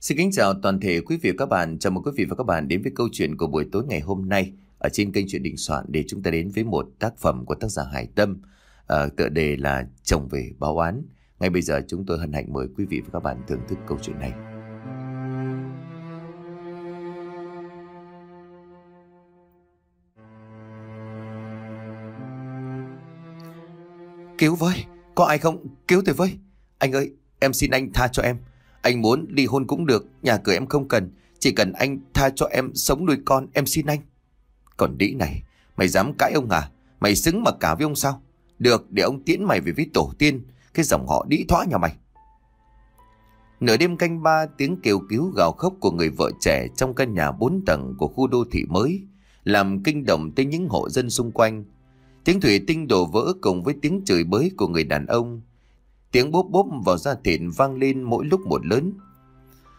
Xin kính chào toàn thể quý vị và các bạn. Chào mừng quý vị và các bạn đến với câu chuyện của buổi tối ngày hôm nay ở trên kênh truyện Đình Soạn để chúng ta đến với một tác phẩm của tác giả Hải Tâm à, tựa đề là Chồng về báo án. Ngay bây giờ chúng tôi hân hạnh mời quý vị và các bạn thưởng thức câu chuyện này. Cứu với, có ai không? Cứu tôi với. Anh ơi, em xin anh tha cho em. Anh muốn ly hôn cũng được, nhà cửa em không cần. Chỉ cần anh tha cho em sống nuôi con, em xin anh. Còn đĩ này, mày dám cãi ông à? Mày xứng mà cả với ông sao? Được, để ông tiễn mày về với tổ tiên, cái dòng họ đĩ thỏa nhà mày. Nửa đêm canh ba tiếng kêu cứu gào khóc của người vợ trẻ trong căn nhà bốn tầng của khu đô thị mới làm kinh động tới những hộ dân xung quanh. Tiếng thủy tinh đổ vỡ cùng với tiếng chửi bới của người đàn ông Tiếng bốp bốp vào da thịt vang lên mỗi lúc một lớn.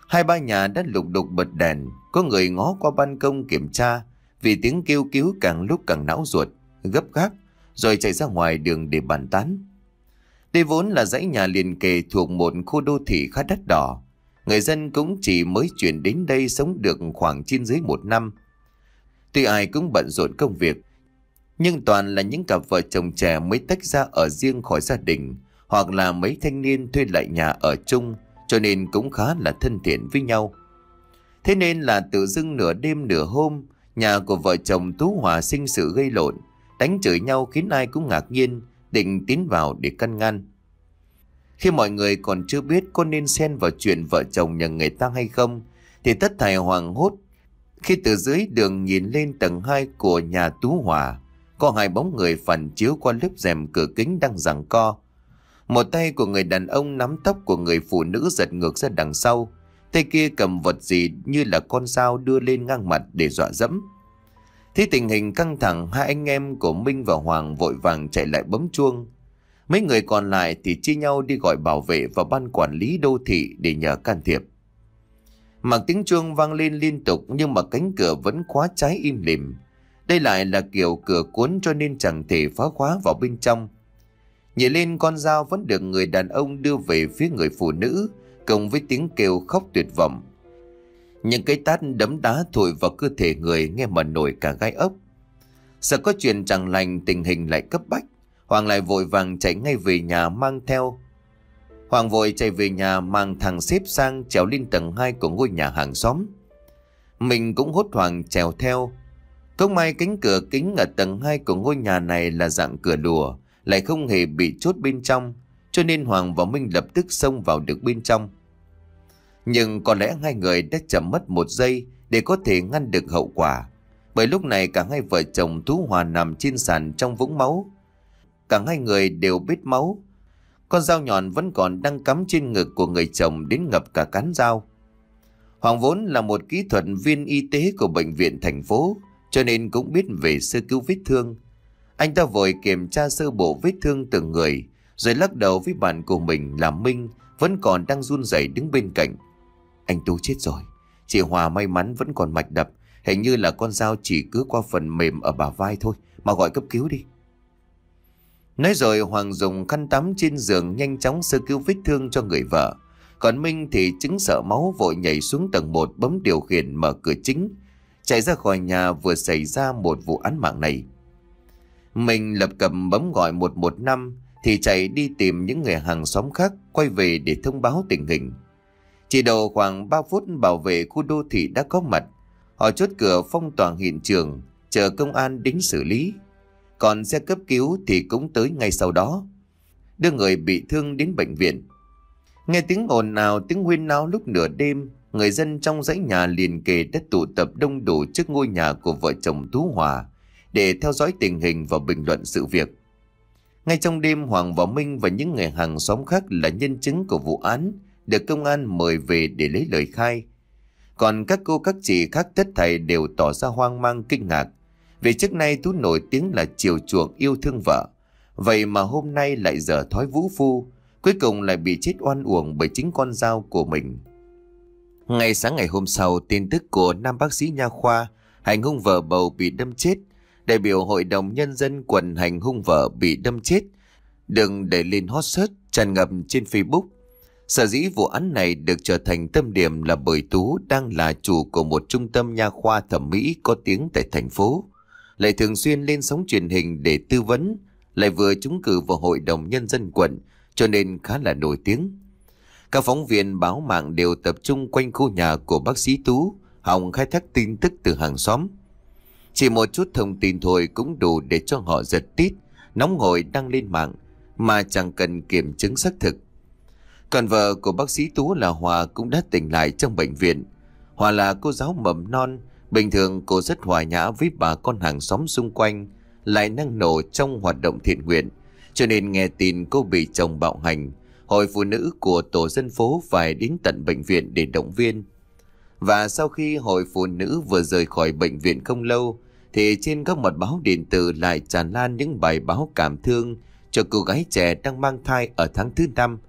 Hai ba nhà đã lục đục bật đèn, có người ngó qua ban công kiểm tra vì tiếng kêu cứu càng lúc càng não ruột, gấp gáp, rồi chạy ra ngoài đường để bàn tán. Đây vốn là dãy nhà liền kề thuộc một khu đô thị khá đắt đỏ. Người dân cũng chỉ mới chuyển đến đây sống được khoảng trên dưới một năm. Tuy ai cũng bận rộn công việc, nhưng toàn là những cặp vợ chồng trẻ mới tách ra ở riêng khỏi gia đình, hoặc là mấy thanh niên thuê lại nhà ở chung cho nên cũng khá là thân thiện với nhau. Thế nên là tự dưng nửa đêm nửa hôm, nhà của vợ chồng Tú Hòa sinh sự gây lộn, đánh chửi nhau khiến ai cũng ngạc nhiên, định tiến vào để căn ngăn. Khi mọi người còn chưa biết có nên xen vào chuyện vợ chồng nhà người ta hay không, thì tất thầy hoàng hốt khi từ dưới đường nhìn lên tầng 2 của nhà Tú Hòa, có hai bóng người phản chiếu qua lớp rèm cửa kính đang giằng co. Một tay của người đàn ông nắm tóc của người phụ nữ giật ngược ra đằng sau. Tay kia cầm vật gì như là con dao đưa lên ngang mặt để dọa dẫm. Thấy tình hình căng thẳng, hai anh em của Minh và Hoàng vội vàng chạy lại bấm chuông. Mấy người còn lại thì chia nhau đi gọi bảo vệ và ban quản lý đô thị để nhờ can thiệp. Mặc tiếng chuông vang lên liên tục nhưng mà cánh cửa vẫn khóa trái im lìm. Đây lại là kiểu cửa cuốn cho nên chẳng thể phá khóa vào bên trong. Nhìn lên con dao vẫn được người đàn ông đưa về phía người phụ nữ, cùng với tiếng kêu khóc tuyệt vọng. Những cái tát đấm đá thổi vào cơ thể người nghe mà nổi cả gai ốc. Sợ có chuyện chẳng lành tình hình lại cấp bách, Hoàng lại vội vàng chạy ngay về nhà mang theo. Hoàng vội chạy về nhà mang thằng xếp sang trèo lên tầng 2 của ngôi nhà hàng xóm. Mình cũng hốt hoàng trèo theo. Không may cánh cửa kính ở tầng 2 của ngôi nhà này là dạng cửa lùa, lại không hề bị chốt bên trong, cho nên Hoàng và Minh lập tức xông vào được bên trong. Nhưng có lẽ hai người đã chậm mất một giây để có thể ngăn được hậu quả. Bởi lúc này cả hai vợ chồng Tú Hòa nằm trên sàn trong vũng máu. Cả hai người đều bít máu. Con dao nhọn vẫn còn đang cắm trên ngực của người chồng đến ngập cả cán dao. Hoàng vốn là một kỹ thuật viên y tế của bệnh viện thành phố, cho nên cũng biết về sơ cứu vết thương. Anh ta vội kiểm tra sơ bộ vết thương từng người, rồi lắc đầu với bạn của mình là Minh vẫn còn đang run rẩy đứng bên cạnh. Anh Tú chết rồi. Chị Hòa may mắn vẫn còn mạch đập, hình như là con dao chỉ cứ qua phần mềm ở bà vai thôi, mà gọi cấp cứu đi. Nói rồi Hoàng dùng khăn tắm trên giường nhanh chóng sơ cứu vết thương cho người vợ. Còn Minh thì chứng sợ máu vội nhảy xuống tầng 1 bấm điều khiển mở cửa chính. Chạy ra khỏi nhà vừa xảy ra một vụ án mạng này. Mình lập cập bấm gọi 115 thì chạy đi tìm những người hàng xóm khác quay về để thông báo tình hình. Chỉ đầu khoảng 3 phút bảo vệ khu đô thị đã có mặt. Họ chốt cửa phong toàn hiện trường, chờ công an đến xử lý. Còn xe cấp cứu thì cũng tới ngay sau đó. Đưa người bị thương đến bệnh viện. Nghe tiếng ồn nào tiếng huyên náo lúc nửa đêm, người dân trong dãy nhà liền kề đã tụ tập đông đủ trước ngôi nhà của vợ chồng Tú Hòa để theo dõi tình hình và bình luận sự việc. Ngay trong đêm, Hoàng và Minh và những người hàng xóm khác là nhân chứng của vụ án được công an mời về để lấy lời khai. Còn các cô các chị khác tất thầy đều tỏ ra hoang mang kinh ngạc vì trước nay Tú nổi tiếng là chiều chuộng yêu thương vợ. Vậy mà hôm nay lại dở thói vũ phu, cuối cùng lại bị chết oan uổng bởi chính con dao của mình. Ngày sáng ngày hôm sau, tin tức của nam bác sĩ nha khoa, hành hung vợ bầu bị đâm chết đại biểu Hội đồng Nhân dân quận hành hung vợ bị đâm chết, đừng để lên hot search tràn ngập trên Facebook. Sở dĩ vụ án này được trở thành tâm điểm là bởi Tú đang là chủ của một trung tâm nha khoa thẩm mỹ có tiếng tại thành phố, lại thường xuyên lên sóng truyền hình để tư vấn, lại vừa trúng cử vào Hội đồng Nhân dân quận, cho nên khá là nổi tiếng. Các phóng viên báo mạng đều tập trung quanh khu nhà của bác sĩ Tú, hòng khai thác tin tức từ hàng xóm. Chỉ một chút thông tin thôi cũng đủ để cho họ giật tít, nóng ngồi đăng lên mạng, mà chẳng cần kiểm chứng xác thực. Còn vợ của bác sĩ Tú là Hòa cũng đã tỉnh lại trong bệnh viện. Hòa là cô giáo mầm non, bình thường cô rất hòa nhã với bà con hàng xóm xung quanh, lại năng nổ trong hoạt động thiện nguyện. Cho nên nghe tin cô bị chồng bạo hành, hội phụ nữ của tổ dân phố phải đến tận bệnh viện để động viên. Và sau khi hội phụ nữ vừa rời khỏi bệnh viện không lâu, thì trên các mặt báo điện tử lại tràn lan những bài báo cảm thương cho cô gái trẻ đang mang thai ở tháng thứ năm,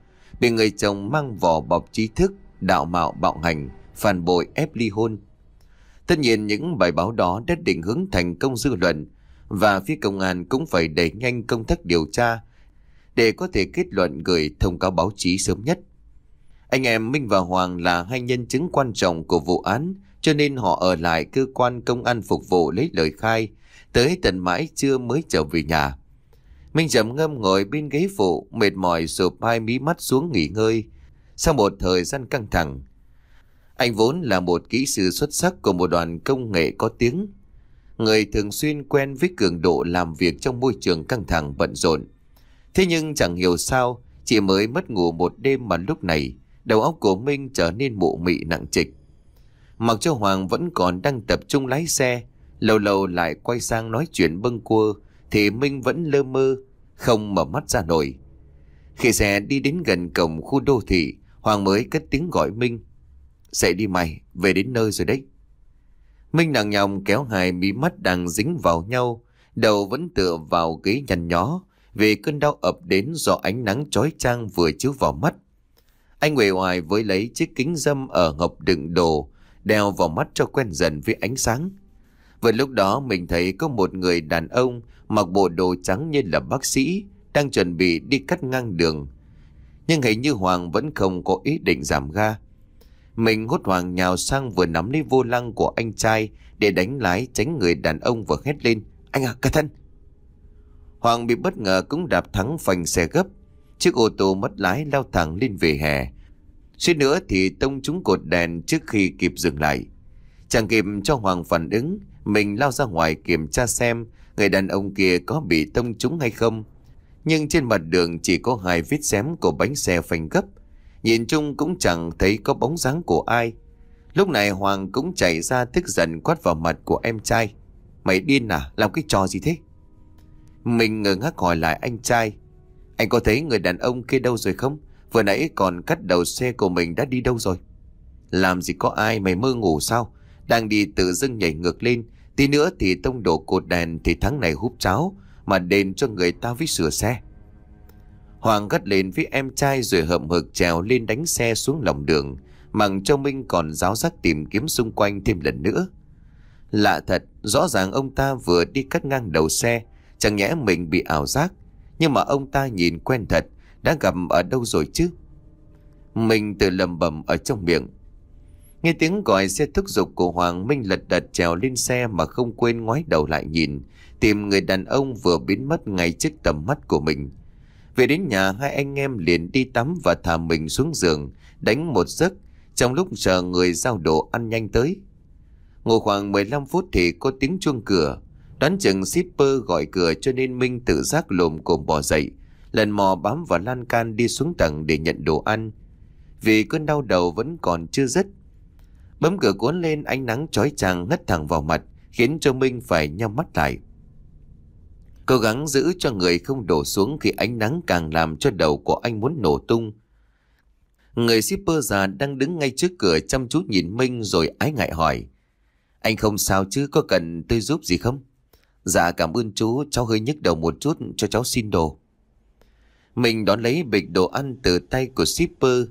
bị người chồng mang vỏ bọc trí thức, đạo mạo bạo hành, phản bội ép ly hôn. Tất nhiên những bài báo đó đã định hướng thành công dư luận và phía công an cũng phải đẩy nhanh công tác điều tra để có thể kết luận gửi thông cáo báo chí sớm nhất. Anh em Minh và Hoàng là hai nhân chứng quan trọng của vụ án, cho nên họ ở lại cơ quan công an phục vụ lấy lời khai, tới tận mãi trưa mới trở về nhà. Minh chậm ngâm ngồi bên ghế phụ, mệt mỏi sụp hai mí mắt xuống nghỉ ngơi. Sau một thời gian căng thẳng, anh vốn là một kỹ sư xuất sắc của một đoàn công nghệ có tiếng. Người thường xuyên quen với cường độ làm việc trong môi trường căng thẳng bận rộn. Thế nhưng chẳng hiểu sao, chỉ mới mất ngủ một đêm mà lúc này đầu óc của Minh trở nên mụ mị nặng trịch. Mặc cho Hoàng vẫn còn đang tập trung lái xe, lâu lâu lại quay sang nói chuyện bâng quơ, thì Minh vẫn lơ mơ, không mở mắt ra nổi. Khi xe đi đến gần cổng khu đô thị, Hoàng mới cất tiếng gọi Minh. "Sẽ đi mày, về đến nơi rồi đấy. Minh nặng nhòng kéo hai mí mắt đang dính vào nhau, đầu vẫn tựa vào ghế nhăn nhó vì cơn đau ập đến do ánh nắng chói chang vừa chiếu vào mắt. Anh nguệ hoài với lấy chiếc kính dâm ở hộp đựng đồ, đeo vào mắt cho quen dần với ánh sáng. Vừa lúc đó mình thấy có một người đàn ông mặc bộ đồ trắng như là bác sĩ, đang chuẩn bị đi cắt ngang đường. Nhưng hình như Hoàng vẫn không có ý định giảm ga. Mình hốt hoàng nhào sang vừa nắm lấy vô lăng của anh trai để đánh lái tránh người đàn ông vừa hét lên. Anh à, cẩn thân! Hoàng bị bất ngờ cũng đạp thắng phành xe gấp. Chiếc ô tô mất lái lao thẳng lên về hè. Suýt nữa thì tông trúng cột đèn trước khi kịp dừng lại. Chẳng kịp cho Hoàng phản ứng, mình lao ra ngoài kiểm tra xem người đàn ông kia có bị tông trúng hay không. Nhưng trên mặt đường chỉ có hai vết xém của bánh xe phanh gấp. Nhìn chung cũng chẳng thấy có bóng dáng của ai. Lúc này Hoàng cũng chạy ra tức giận quát vào mặt của em trai. Mày điên à? Làm cái trò gì thế? Mình ngờ ngác hỏi lại anh trai. Anh có thấy người đàn ông kia đâu rồi không? Vừa nãy còn cắt đầu xe của mình đã đi đâu rồi? Làm gì có ai mày mơ ngủ sao? Đang đi tự dưng nhảy ngược lên. Tí nữa thì tông đổ cột đèn thì thắng này húp cháo. Mà đền cho người ta với sửa xe. Hoàng gắt lên với em trai rồi hậm hực trèo lên đánh xe xuống lòng đường. Mặng Châu Minh còn giáo giác tìm kiếm xung quanh thêm lần nữa. Lạ thật, rõ ràng ông ta vừa đi cắt ngang đầu xe. Chẳng nhẽ mình bị ảo giác nhưng mà ông ta nhìn quen thật Đã gặp ở đâu rồi chứ Mình tự lầm bầm ở trong miệng Nghe tiếng gọi xe thúc giục của Hoàng Minh lật đật trèo lên xe mà không quên ngoái đầu lại nhìn, tìm người đàn ông vừa biến mất ngay trước tầm mắt của mình. Về đến nhà hai anh em liền đi tắm và thả mình xuống giường, đánh một giấc, trong lúc chờ người giao đồ ăn nhanh tới. Ngồi khoảng 15 phút thì có tiếng chuông cửa, Đoán chừng shipper gọi cửa cho nên Minh tự giác lồm cồm bò dậy, lần mò bám vào lan can đi xuống tầng để nhận đồ ăn. Vì cơn đau đầu vẫn còn chưa dứt. Bấm cửa cuốn lên ánh nắng chói chang ngất thẳng vào mặt, khiến cho Minh phải nhắm mắt lại. Cố gắng giữ cho người không đổ xuống khi ánh nắng càng làm cho đầu của anh muốn nổ tung. Người shipper già đang đứng ngay trước cửa chăm chú nhìn Minh rồi ái ngại hỏi. Anh không sao chứ có cần tôi giúp gì không? Dạ cảm ơn chú, cháu hơi nhức đầu một chút cho cháu xin đồ. Mình đón lấy bịch đồ ăn từ tay của shipper,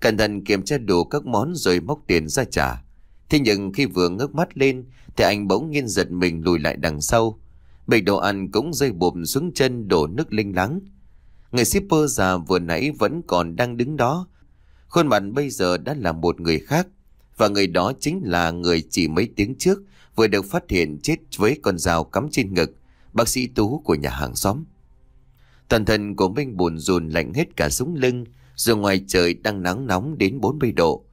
cẩn thận kiểm tra đủ các món rồi móc tiền ra trả. Thế nhưng khi vừa ngước mắt lên thì anh bỗng nhiên giật mình lùi lại đằng sau. Bịch đồ ăn cũng rơi bụp xuống chân đổ nước linh lắng. Người shipper già vừa nãy vẫn còn đang đứng đó. Khuôn mặt bây giờ đã là một người khác. Và người đó chính là người chỉ mấy tiếng trước vừa được phát hiện chết với con dao cắm trên ngực, bác sĩ Tú của nhà hàng xóm. Toàn thân của Minh buồn rùn lạnh hết cả súng lưng, dù ngoài trời đang nắng nóng đến 40 độ.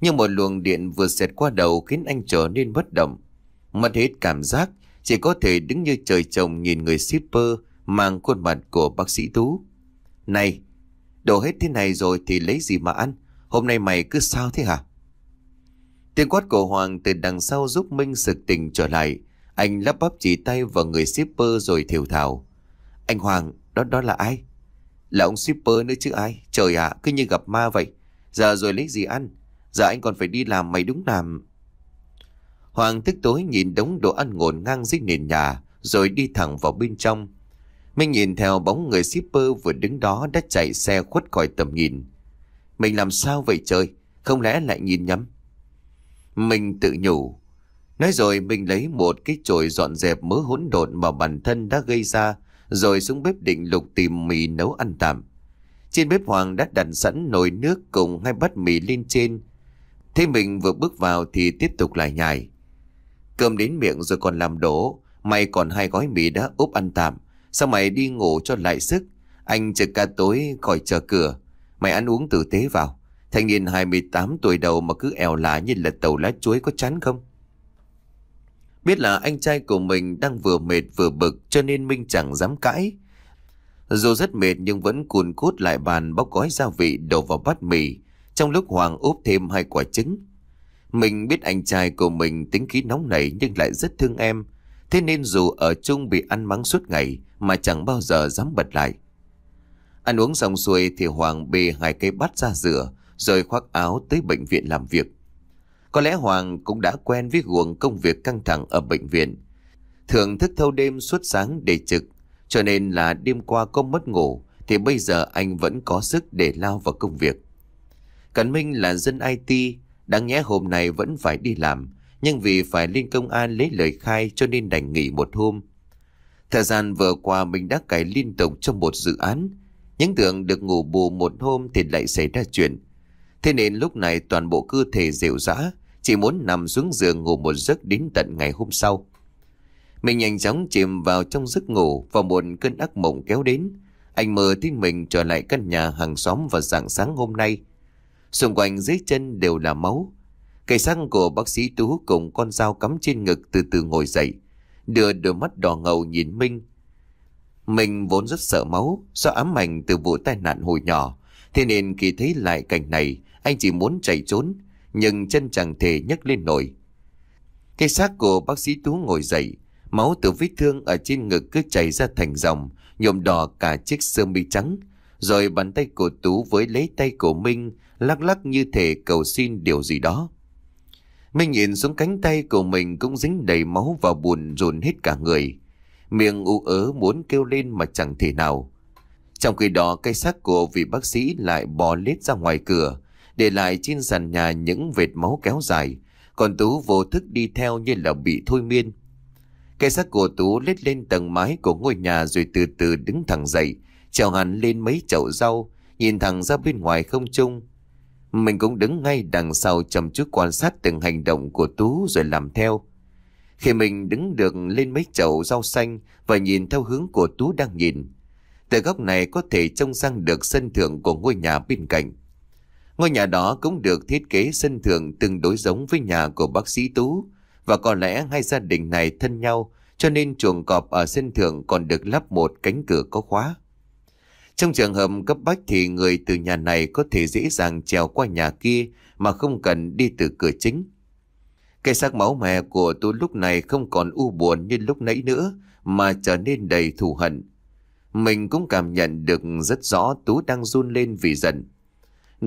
Nhưng một luồng điện vừa xẹt qua đầu khiến anh trở nên bất động. Mất hết cảm giác, chỉ có thể đứng như trời trồng nhìn người shipper mang khuôn mặt của bác sĩ Tú. Này, đổ hết thế này rồi thì lấy gì mà ăn? Hôm nay mày cứ sao thế hả? Tiếng quát của Hoàng từ đằng sau giúp Minh sực tỉnh trở lại. Anh lắp bắp chỉ tay vào người shipper rồi thiểu thảo. Anh Hoàng, đó đó là ai? Là ông shipper nữa chứ ai? Trời ạ, cứ như gặp ma vậy. Giờ rồi lấy gì ăn? Giờ anh còn phải đi làm mày đúng làm. Hoàng tức tối nhìn đống đồ ăn ngổn ngang dưới nền nhà rồi đi thẳng vào bên trong. Mình nhìn theo bóng người shipper vừa đứng đó đã chạy xe khuất khỏi tầm nhìn. Mình làm sao vậy trời? Không lẽ lại nhìn nhắm mình tự nhủ. Nói rồi mình lấy một cái chổi dọn dẹp mớ hỗn độn mà bản thân đã gây ra, rồi xuống bếp định lục tìm mì nấu ăn tạm. Trên bếp Hoàng đã đặt sẵn nồi nước cùng hai bát mì lên trên. Thế mình vừa bước vào thì tiếp tục lại nhảy. Cơm đến miệng rồi còn làm đổ, mày còn hai gói mì đã úp ăn tạm. Sao mày đi ngủ cho lại sức? Anh chờ ca tối khỏi chờ cửa. Mày ăn uống tử tế vào. Thanh niên 28 tuổi đầu mà cứ eo lá như là tàu lá chuối có chán không? Biết là anh trai của mình đang vừa mệt vừa bực cho nên Minh chẳng dám cãi. Dù rất mệt nhưng vẫn cuồn cút lại bàn bóc gói gia vị đổ vào bát mì, trong lúc Hoàng úp thêm hai quả trứng. Mình biết anh trai của mình tính khí nóng nảy nhưng lại rất thương em, thế nên dù ở chung bị ăn mắng suốt ngày mà chẳng bao giờ dám bật lại. Ăn uống xong xuôi thì Hoàng bê hai cây bát ra rửa, rồi khoác áo tới bệnh viện làm việc. Có lẽ Hoàng cũng đã quen với guồng công việc căng thẳng ở bệnh viện. Thường thức thâu đêm suốt sáng để trực, cho nên là đêm qua có mất ngủ thì bây giờ anh vẫn có sức để lao vào công việc. Cẩn Minh là dân IT, đáng nhẽ hôm nay vẫn phải đi làm, nhưng vì phải lên công an lấy lời khai cho nên đành nghỉ một hôm. Thời gian vừa qua mình đã cày liên tục trong một dự án, những tưởng được ngủ bù một hôm thì lại xảy ra chuyện. Thế nên lúc này toàn bộ cơ thể rệu rã, chỉ muốn nằm xuống giường ngủ một giấc đến tận ngày hôm sau. Mình nhanh chóng chìm vào trong giấc ngủ và một cơn ác mộng kéo đến. Anh mơ thấy mình trở lại căn nhà hàng xóm vào rạng sáng hôm nay. Xung quanh dưới chân đều là máu. Cây xăng của bác sĩ Tú cùng con dao cắm trên ngực từ từ ngồi dậy. Đưa đôi mắt đỏ ngầu nhìn Minh. Mình vốn rất sợ máu do ám ảnh từ vụ tai nạn hồi nhỏ. Thế nên khi thấy lại cảnh này, anh chỉ muốn chạy trốn, nhưng chân chẳng thể nhấc lên nổi. Cái xác của bác sĩ Tú ngồi dậy, máu từ vết thương ở trên ngực cứ chảy ra thành dòng, nhuộm đỏ cả chiếc sơ mi trắng. Rồi bàn tay của Tú với lấy tay của Minh, lắc lắc như thể cầu xin điều gì đó. Minh nhìn xuống cánh tay của mình cũng dính đầy máu và buồn rồn hết cả người. Miệng u ớ muốn kêu lên mà chẳng thể nào. Trong khi đó cái xác của vị bác sĩ lại bò lết ra ngoài cửa, để lại trên sàn nhà những vệt máu kéo dài. Còn Tú vô thức đi theo như là bị thôi miên. Cái xác của Tú lết lên tầng mái của ngôi nhà rồi từ từ đứng thẳng dậy, trèo hẳn lên mấy chậu rau, nhìn thẳng ra bên ngoài không trung. Mình cũng đứng ngay đằng sau chăm chút quan sát từng hành động của Tú rồi làm theo. Khi mình đứng được lên mấy chậu rau xanh và nhìn theo hướng của Tú đang nhìn, từ góc này có thể trông sang được sân thượng của ngôi nhà bên cạnh. Ngôi nhà đó cũng được thiết kế sân thượng tương đối giống với nhà của bác sĩ Tú. Và có lẽ hai gia đình này thân nhau, cho nên chuồng cọp ở sân thượng còn được lắp một cánh cửa có khóa. Trong trường hợp cấp bách thì người từ nhà này có thể dễ dàng trèo qua nhà kia mà không cần đi từ cửa chính. Cái xác máu mè của tú lúc này không còn u buồn như lúc nãy nữa mà trở nên đầy thù hận. Mình cũng cảm nhận được rất rõ Tú đang run lên vì giận.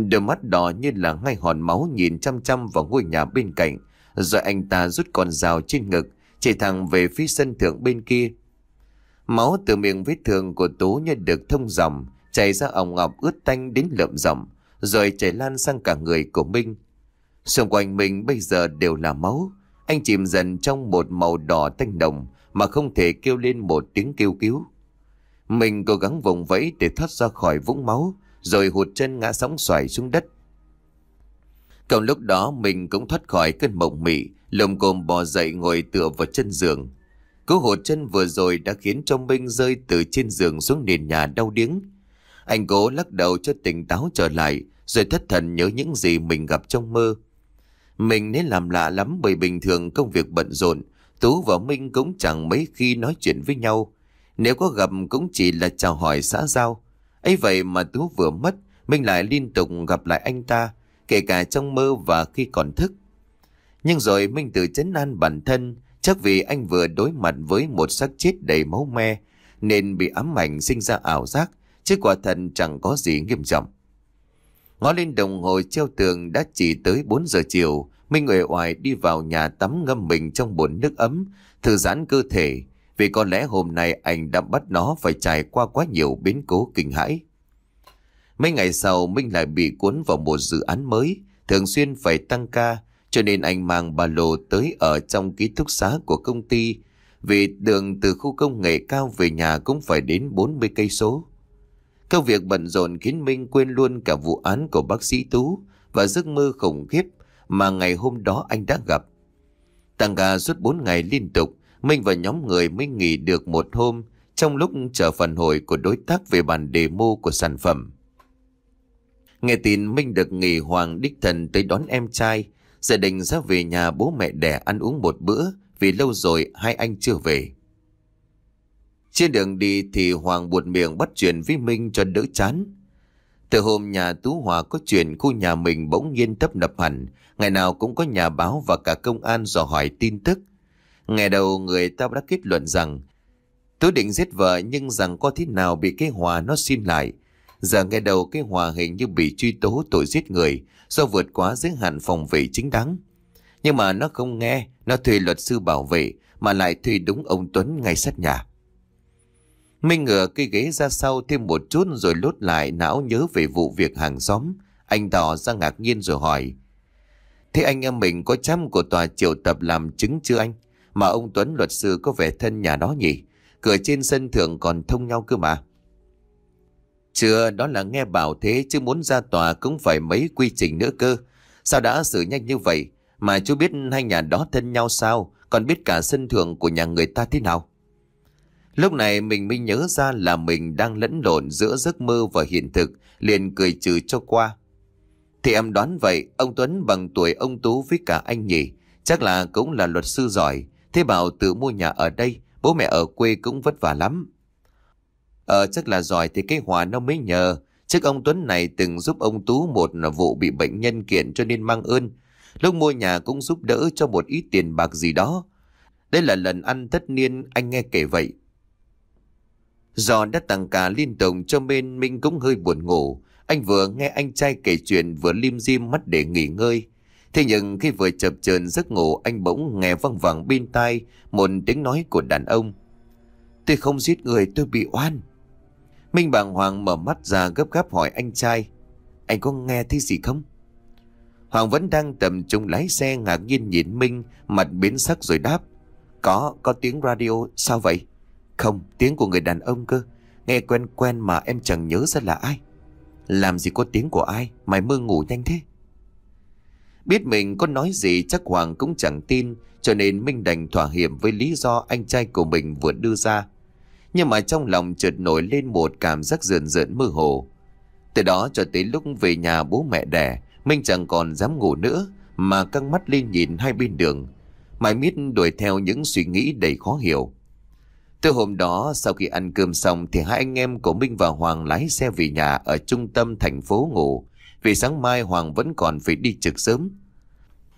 Đôi mắt đỏ như là ngay hòn máu nhìn chăm chăm vào ngôi nhà bên cạnh. Rồi anh ta rút con dao trên ngực, chạy thẳng về phía sân thượng bên kia. Máu từ miệng vết thương của Tú như được thông dòng, chảy ra ống ngọc ướt tanh đến lợm dòng, rồi chảy lan sang cả người của Minh. Xung quanh mình bây giờ đều là máu. Anh chìm dần trong một màu đỏ tanh đồng mà không thể kêu lên một tiếng kêu cứu. Mình cố gắng vùng vẫy để thoát ra khỏi vũng máu, rồi hụt chân ngã sóng xoài xuống đất. Còn lúc đó mình cũng thoát khỏi cơn mộng mị, lồng cồm bò dậy ngồi tựa vào chân giường. Cú hụt chân vừa rồi đã khiến cho Minh rơi từ trên giường xuống nền nhà đau điếng. Anh cố lắc đầu cho tỉnh táo trở lại, rồi thất thần nhớ những gì mình gặp trong mơ. Mình nên làm lạ lắm bởi bình thường công việc bận rộn, Tú và Minh cũng chẳng mấy khi nói chuyện với nhau. Nếu có gặp cũng chỉ là chào hỏi xã giao, ấy vậy mà Tú vừa mất, minh lại liên tục gặp lại anh ta, kể cả trong mơ và khi còn thức. Nhưng rồi Minh tự chấn an bản thân, chắc vì anh vừa đối mặt với một xác chết đầy máu me, nên bị ám ảnh sinh ra ảo giác, chứ quả thần chẳng có gì nghiêm trọng. Ngó lên đồng hồ treo tường đã chỉ tới 4 giờ chiều, Minh uể oải đi vào nhà tắm ngâm mình trong bồn nước ấm, thư giãn cơ thể, vì có lẽ hôm nay anh đã bắt nó phải trải qua quá nhiều biến cố kinh hãi. Mấy ngày sau Minh lại bị cuốn vào một dự án mới, thường xuyên phải tăng ca, cho nên anh mang ba lô tới ở trong ký túc xá của công ty, vì đường từ khu công nghệ cao về nhà cũng phải đến 40 cây số. Công việc bận rộn khiến Minh quên luôn cả vụ án của bác sĩ Tú và giấc mơ khủng khiếp mà ngày hôm đó anh đã gặp. Tăng ca suốt 4 ngày liên tục, Minh và nhóm người mới nghỉ được một hôm trong lúc chờ phản hồi của đối tác về bản demo của sản phẩm. Nghe tin Minh được nghỉ Hoàng Đích Thần tới đón em trai, gia đình ra về nhà bố mẹ đẻ ăn uống một bữa vì lâu rồi hai anh chưa về. Trên đường đi thì Hoàng buột miệng bắt chuyện với Minh cho đỡ chán. Từ hôm nhà Tú Hòa có chuyện khu nhà mình bỗng nhiên tấp nập hẳn, ngày nào cũng có nhà báo và cả công an dò hỏi tin tức – Ngày đầu người ta đã kết luận rằng tôi định giết vợ nhưng rằng có thế nào bị cái hòa nó xin lại. Giờ ngày đầu cái hòa hình như bị truy tố tội giết người do vượt quá giới hạn phòng vệ chính đáng. Nhưng mà nó không nghe, nó thuê luật sư bảo vệ mà lại thuê đúng ông Tuấn ngay sát nhà. Minh ngửa cây ghế ra sau thêm một chút rồi lốt lại não nhớ về vụ việc hàng xóm. Anh tỏ ra ngạc nhiên rồi hỏi. Thế anh em mình có chăm của tòa triệu tập làm chứng chưa anh? Mà ông Tuấn luật sư có vẻ thân nhà đó nhỉ Cửa trên sân thượng còn thông nhau cơ mà Chưa đó là nghe bảo thế Chứ muốn ra tòa cũng phải mấy quy trình nữa cơ Sao đã xử nhanh như vậy Mà chú biết hai nhà đó thân nhau sao Còn biết cả sân thượng của nhà người ta thế nào Lúc này mình mới nhớ ra là mình đang lẫn lộn giữa giấc mơ và hiện thực, liền cười trừ cho qua. Thì em đoán vậy, ông Tuấn bằng tuổi ông Tú với cả anh nhỉ, chắc là cũng là luật sư giỏi, Thế bảo tự mua nhà ở đây, bố mẹ ở quê cũng vất vả lắm. Ờ chắc là giỏi thì cái Hòa nó mới nhờ. Trước ông Tuấn này từng giúp ông Tú một vụ bị bệnh nhân kiện cho nên mang ơn. Lúc mua nhà cũng giúp đỡ cho một ít tiền bạc gì đó. Đây là lần ăn tất niên anh nghe kể vậy. Do đã tăng cả liên tục cho bên Minh cũng hơi buồn ngủ. Anh vừa nghe anh trai kể chuyện vừa lim dim mắt để nghỉ ngơi. Thế nhưng khi vừa chập chờn giấc ngủ anh bỗng nghe văng vẳng bên tai một tiếng nói của đàn ông. Tôi không giết người tôi bị oan. Minh bàng hoàng mở mắt ra gấp gáp hỏi anh trai. Anh có nghe thấy gì không? Hoàng vẫn đang tầm trung lái xe ngạc nhiên nhìn Minh mặt biến sắc rồi đáp. Có, có tiếng radio, sao vậy? Không, tiếng của người đàn ông cơ. Nghe quen quen mà em chẳng nhớ ra là ai. Làm gì có tiếng của ai, mày mơ ngủ nhanh thế. Biết mình có nói gì chắc Hoàng cũng chẳng tin, cho nên Minh đành thỏa hiểm với lý do anh trai của mình vừa đưa ra. Nhưng mà trong lòng chợt nổi lên một cảm giác rườn rợn mơ hồ. Từ đó cho tới lúc về nhà bố mẹ đẻ, Minh chẳng còn dám ngủ nữa, mà căng mắt lên nhìn hai bên đường. Mãi miết đuổi theo những suy nghĩ đầy khó hiểu. Từ hôm đó, sau khi ăn cơm xong thì hai anh em của Minh và Hoàng lái xe về nhà ở trung tâm thành phố ngủ, vì sáng mai Hoàng vẫn còn phải đi trực sớm.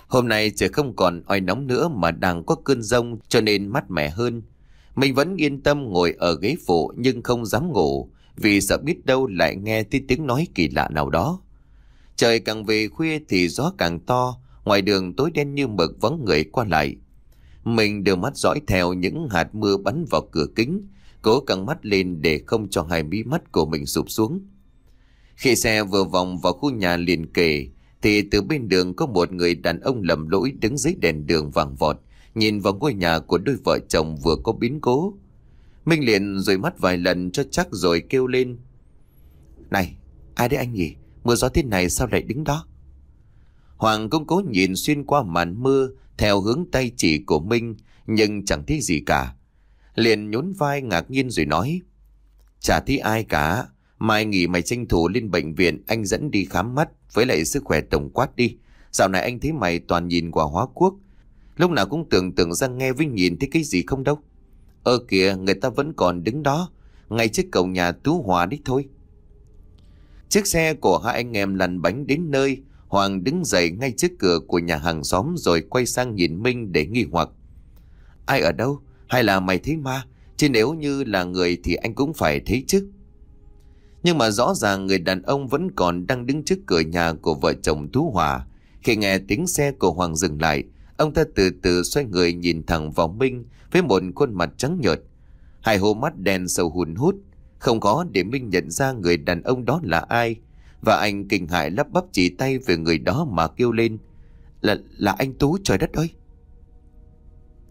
Hôm nay trời không còn oi nóng nữa mà đang có cơn rông cho nên mát mẻ hơn. Mình vẫn yên tâm ngồi ở ghế phụ nhưng không dám ngủ vì sợ biết đâu lại nghe tí tiếng nói kỳ lạ nào đó. Trời càng về khuya thì gió càng to, ngoài đường tối đen như mực vắng người qua lại. Mình đưa mắt dõi theo những hạt mưa bắn vào cửa kính, cố căng mắt lên để không cho hai mí mắt của mình sụp xuống. Khi xe vừa vòng vào khu nhà liền kề Thì từ bên đường có một người đàn ông lầm lỗi đứng dưới đèn đường vàng vọt Nhìn vào ngôi nhà của đôi vợ chồng vừa có biến cố Minh liền rồi mắt vài lần cho chắc rồi kêu lên Này ai đấy anh nhỉ Mưa gió thế này sao lại đứng đó Hoàng cũng cố nhìn xuyên qua màn mưa Theo hướng tay chỉ của Minh Nhưng chẳng thấy gì cả Liền nhún vai ngạc nhiên rồi nói Chả thấy ai cả Mai nghỉ mày tranh thủ lên bệnh viện anh dẫn đi khám mắt với lại sức khỏe tổng quát đi. Dạo này anh thấy mày toàn nhìn quả hóa quốc. Lúc nào cũng tưởng tượng ra nghe vinh nhìn thấy cái gì không đâu. Ơ kìa người ta vẫn còn đứng đó. Ngay trước cổng nhà Tú Hòa đích thôi. Chiếc xe của hai anh em lăn bánh đến nơi. Hoàng đứng dậy ngay trước cửa của nhà hàng xóm rồi quay sang nhìn Minh để nghi hoặc. Ai ở đâu? Hay là mày thấy ma? Chứ nếu như là người thì anh cũng phải thấy chứ. Nhưng mà rõ ràng người đàn ông vẫn còn đang đứng trước cửa nhà của vợ chồng Tú Hòa. Khi nghe tiếng xe của Hoàng dừng lại, ông ta từ từ xoay người nhìn thẳng vào Minh với một khuôn mặt trắng nhợt. Hai hố mắt đen sâu hùn hút, không có để Minh nhận ra người đàn ông đó là ai. Và anh kinh hại lắp bắp chỉ tay về người đó mà kêu lên. Là, là anh Tú trời đất ơi!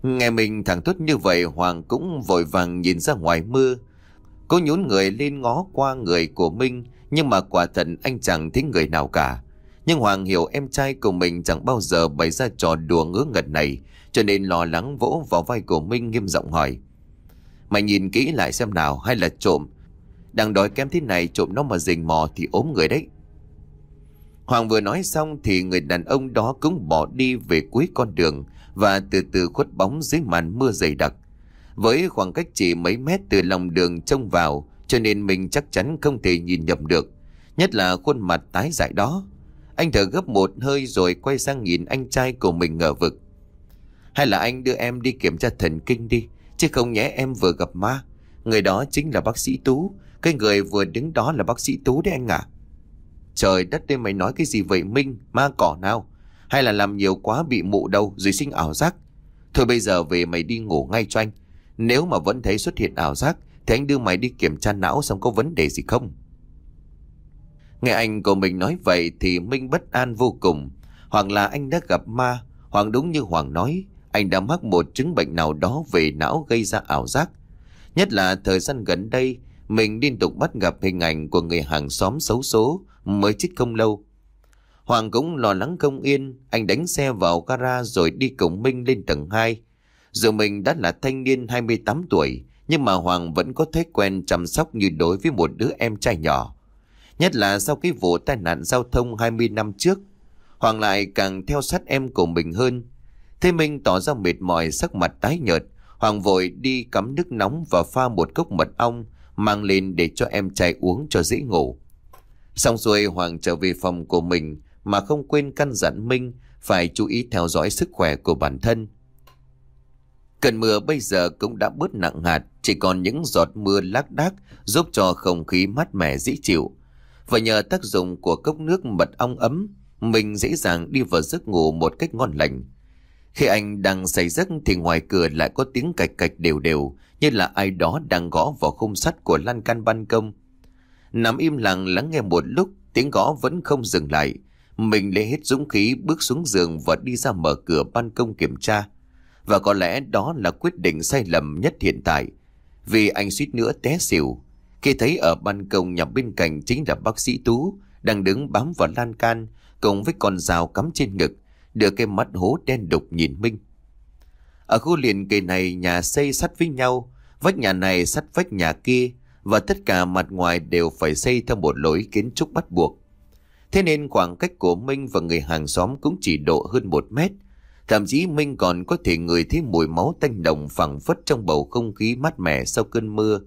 Nghe mình thẳng thốt như vậy Hoàng cũng vội vàng nhìn ra ngoài mưa Cô nhún người lên ngó qua người của Minh Nhưng mà quả thật anh chẳng thấy người nào cả Nhưng Hoàng hiểu em trai của mình chẳng bao giờ bày ra trò đùa ngứa ngật này Cho nên lo lắng vỗ vào vai của Minh nghiêm giọng hỏi Mày nhìn kỹ lại xem nào hay là trộm Đang đói kém thế này trộm nó mà rình mò thì ốm người đấy Hoàng vừa nói xong thì người đàn ông đó cũng bỏ đi về cuối con đường Và từ từ khuất bóng dưới màn mưa dày đặc với khoảng cách chỉ mấy mét từ lòng đường trông vào Cho nên mình chắc chắn không thể nhìn nhầm được Nhất là khuôn mặt tái dại đó Anh thở gấp một hơi rồi quay sang nhìn anh trai của mình ngờ vực Hay là anh đưa em đi kiểm tra thần kinh đi Chứ không nhẽ em vừa gặp ma Người đó chính là bác sĩ Tú Cái người vừa đứng đó là bác sĩ Tú đấy anh ạ à. Trời đất đây mày nói cái gì vậy Minh Ma cỏ nào Hay là làm nhiều quá bị mụ đầu rồi sinh ảo giác Thôi bây giờ về mày đi ngủ ngay cho anh nếu mà vẫn thấy xuất hiện ảo giác Thì anh đưa mày đi kiểm tra não xem có vấn đề gì không Nghe anh của mình nói vậy Thì Minh bất an vô cùng Hoàng là anh đã gặp ma Hoàng đúng như Hoàng nói Anh đã mắc một chứng bệnh nào đó về não gây ra ảo giác Nhất là thời gian gần đây Mình liên tục bắt gặp hình ảnh của người hàng xóm xấu số Mới chết không lâu Hoàng cũng lo lắng không yên, anh đánh xe vào gara rồi đi cùng Minh lên tầng 2. Dù mình đã là thanh niên 28 tuổi, nhưng mà Hoàng vẫn có thói quen chăm sóc như đối với một đứa em trai nhỏ. Nhất là sau cái vụ tai nạn giao thông 20 năm trước, Hoàng lại càng theo sát em của mình hơn. Thế Minh tỏ ra mệt mỏi sắc mặt tái nhợt, Hoàng vội đi cắm nước nóng và pha một cốc mật ong, mang lên để cho em trai uống cho dễ ngủ. Xong rồi Hoàng trở về phòng của mình mà không quên căn dặn Minh phải chú ý theo dõi sức khỏe của bản thân. Cơn mưa bây giờ cũng đã bớt nặng hạt, chỉ còn những giọt mưa lác đác giúp cho không khí mát mẻ dễ chịu. Và nhờ tác dụng của cốc nước mật ong ấm, mình dễ dàng đi vào giấc ngủ một cách ngon lành. Khi anh đang say giấc thì ngoài cửa lại có tiếng cạch cạch đều đều, như là ai đó đang gõ vào khung sắt của lan can ban công. Nằm im lặng lắng nghe một lúc, tiếng gõ vẫn không dừng lại. Mình lấy hết dũng khí bước xuống giường và đi ra mở cửa ban công kiểm tra. Và có lẽ đó là quyết định sai lầm nhất hiện tại Vì anh suýt nữa té xỉu Khi thấy ở ban công nhà bên cạnh chính là bác sĩ Tú Đang đứng bám vào lan can Cùng với con dao cắm trên ngực Đưa cái mắt hố đen đục nhìn Minh Ở khu liền kề này nhà xây sắt với nhau Vách nhà này sắt vách nhà kia Và tất cả mặt ngoài đều phải xây theo một lối kiến trúc bắt buộc Thế nên khoảng cách của Minh và người hàng xóm cũng chỉ độ hơn một mét Thậm chí Minh còn có thể ngửi thấy mùi máu tanh đồng phẳng phất trong bầu không khí mát mẻ sau cơn mưa.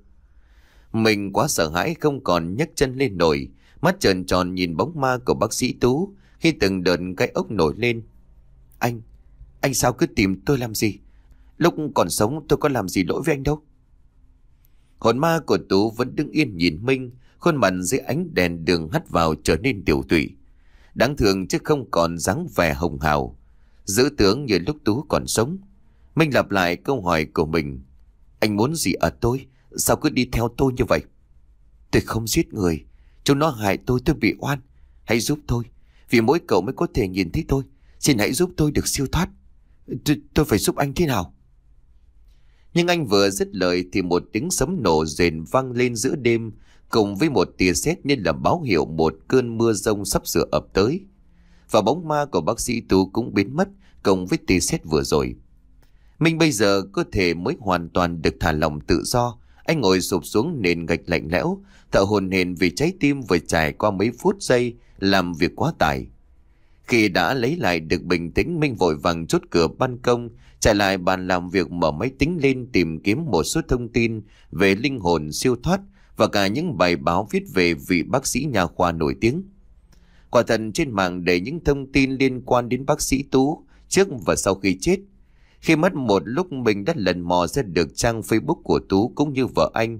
Mình quá sợ hãi không còn nhấc chân lên nổi, mắt trần tròn nhìn bóng ma của bác sĩ Tú khi từng đợt cái ốc nổi lên. Anh, anh sao cứ tìm tôi làm gì? Lúc còn sống tôi có làm gì lỗi với anh đâu. Hồn ma của Tú vẫn đứng yên nhìn Minh, khuôn mặt dưới ánh đèn đường hắt vào trở nên tiểu tụy. Đáng thường chứ không còn dáng vẻ hồng hào giữ tướng như lúc Tú còn sống. Minh lặp lại câu hỏi của mình. Anh muốn gì ở tôi? Sao cứ đi theo tôi như vậy? Tôi không giết người. Chúng nó hại tôi tôi bị oan. Hãy giúp tôi. Vì mỗi cậu mới có thể nhìn thấy tôi. Xin hãy giúp tôi được siêu thoát. T tôi phải giúp anh thế nào? Nhưng anh vừa dứt lời thì một tiếng sấm nổ rền vang lên giữa đêm cùng với một tia sét như là báo hiệu một cơn mưa rông sắp sửa ập tới và bóng ma của bác sĩ Tú cũng biến mất cộng với tia xét vừa rồi. Minh bây giờ cơ thể mới hoàn toàn được thả lòng tự do. Anh ngồi sụp xuống nền gạch lạnh lẽo, thở hồn hển vì trái tim vừa trải qua mấy phút giây làm việc quá tải. Khi đã lấy lại được bình tĩnh, Minh vội vàng chốt cửa ban công, chạy lại bàn làm việc mở máy tính lên tìm kiếm một số thông tin về linh hồn siêu thoát và cả những bài báo viết về vị bác sĩ nhà khoa nổi tiếng. Quả thần trên mạng đầy những thông tin liên quan đến bác sĩ Tú trước và sau khi chết. Khi mất một lúc mình đã lần mò ra được trang Facebook của Tú cũng như vợ anh.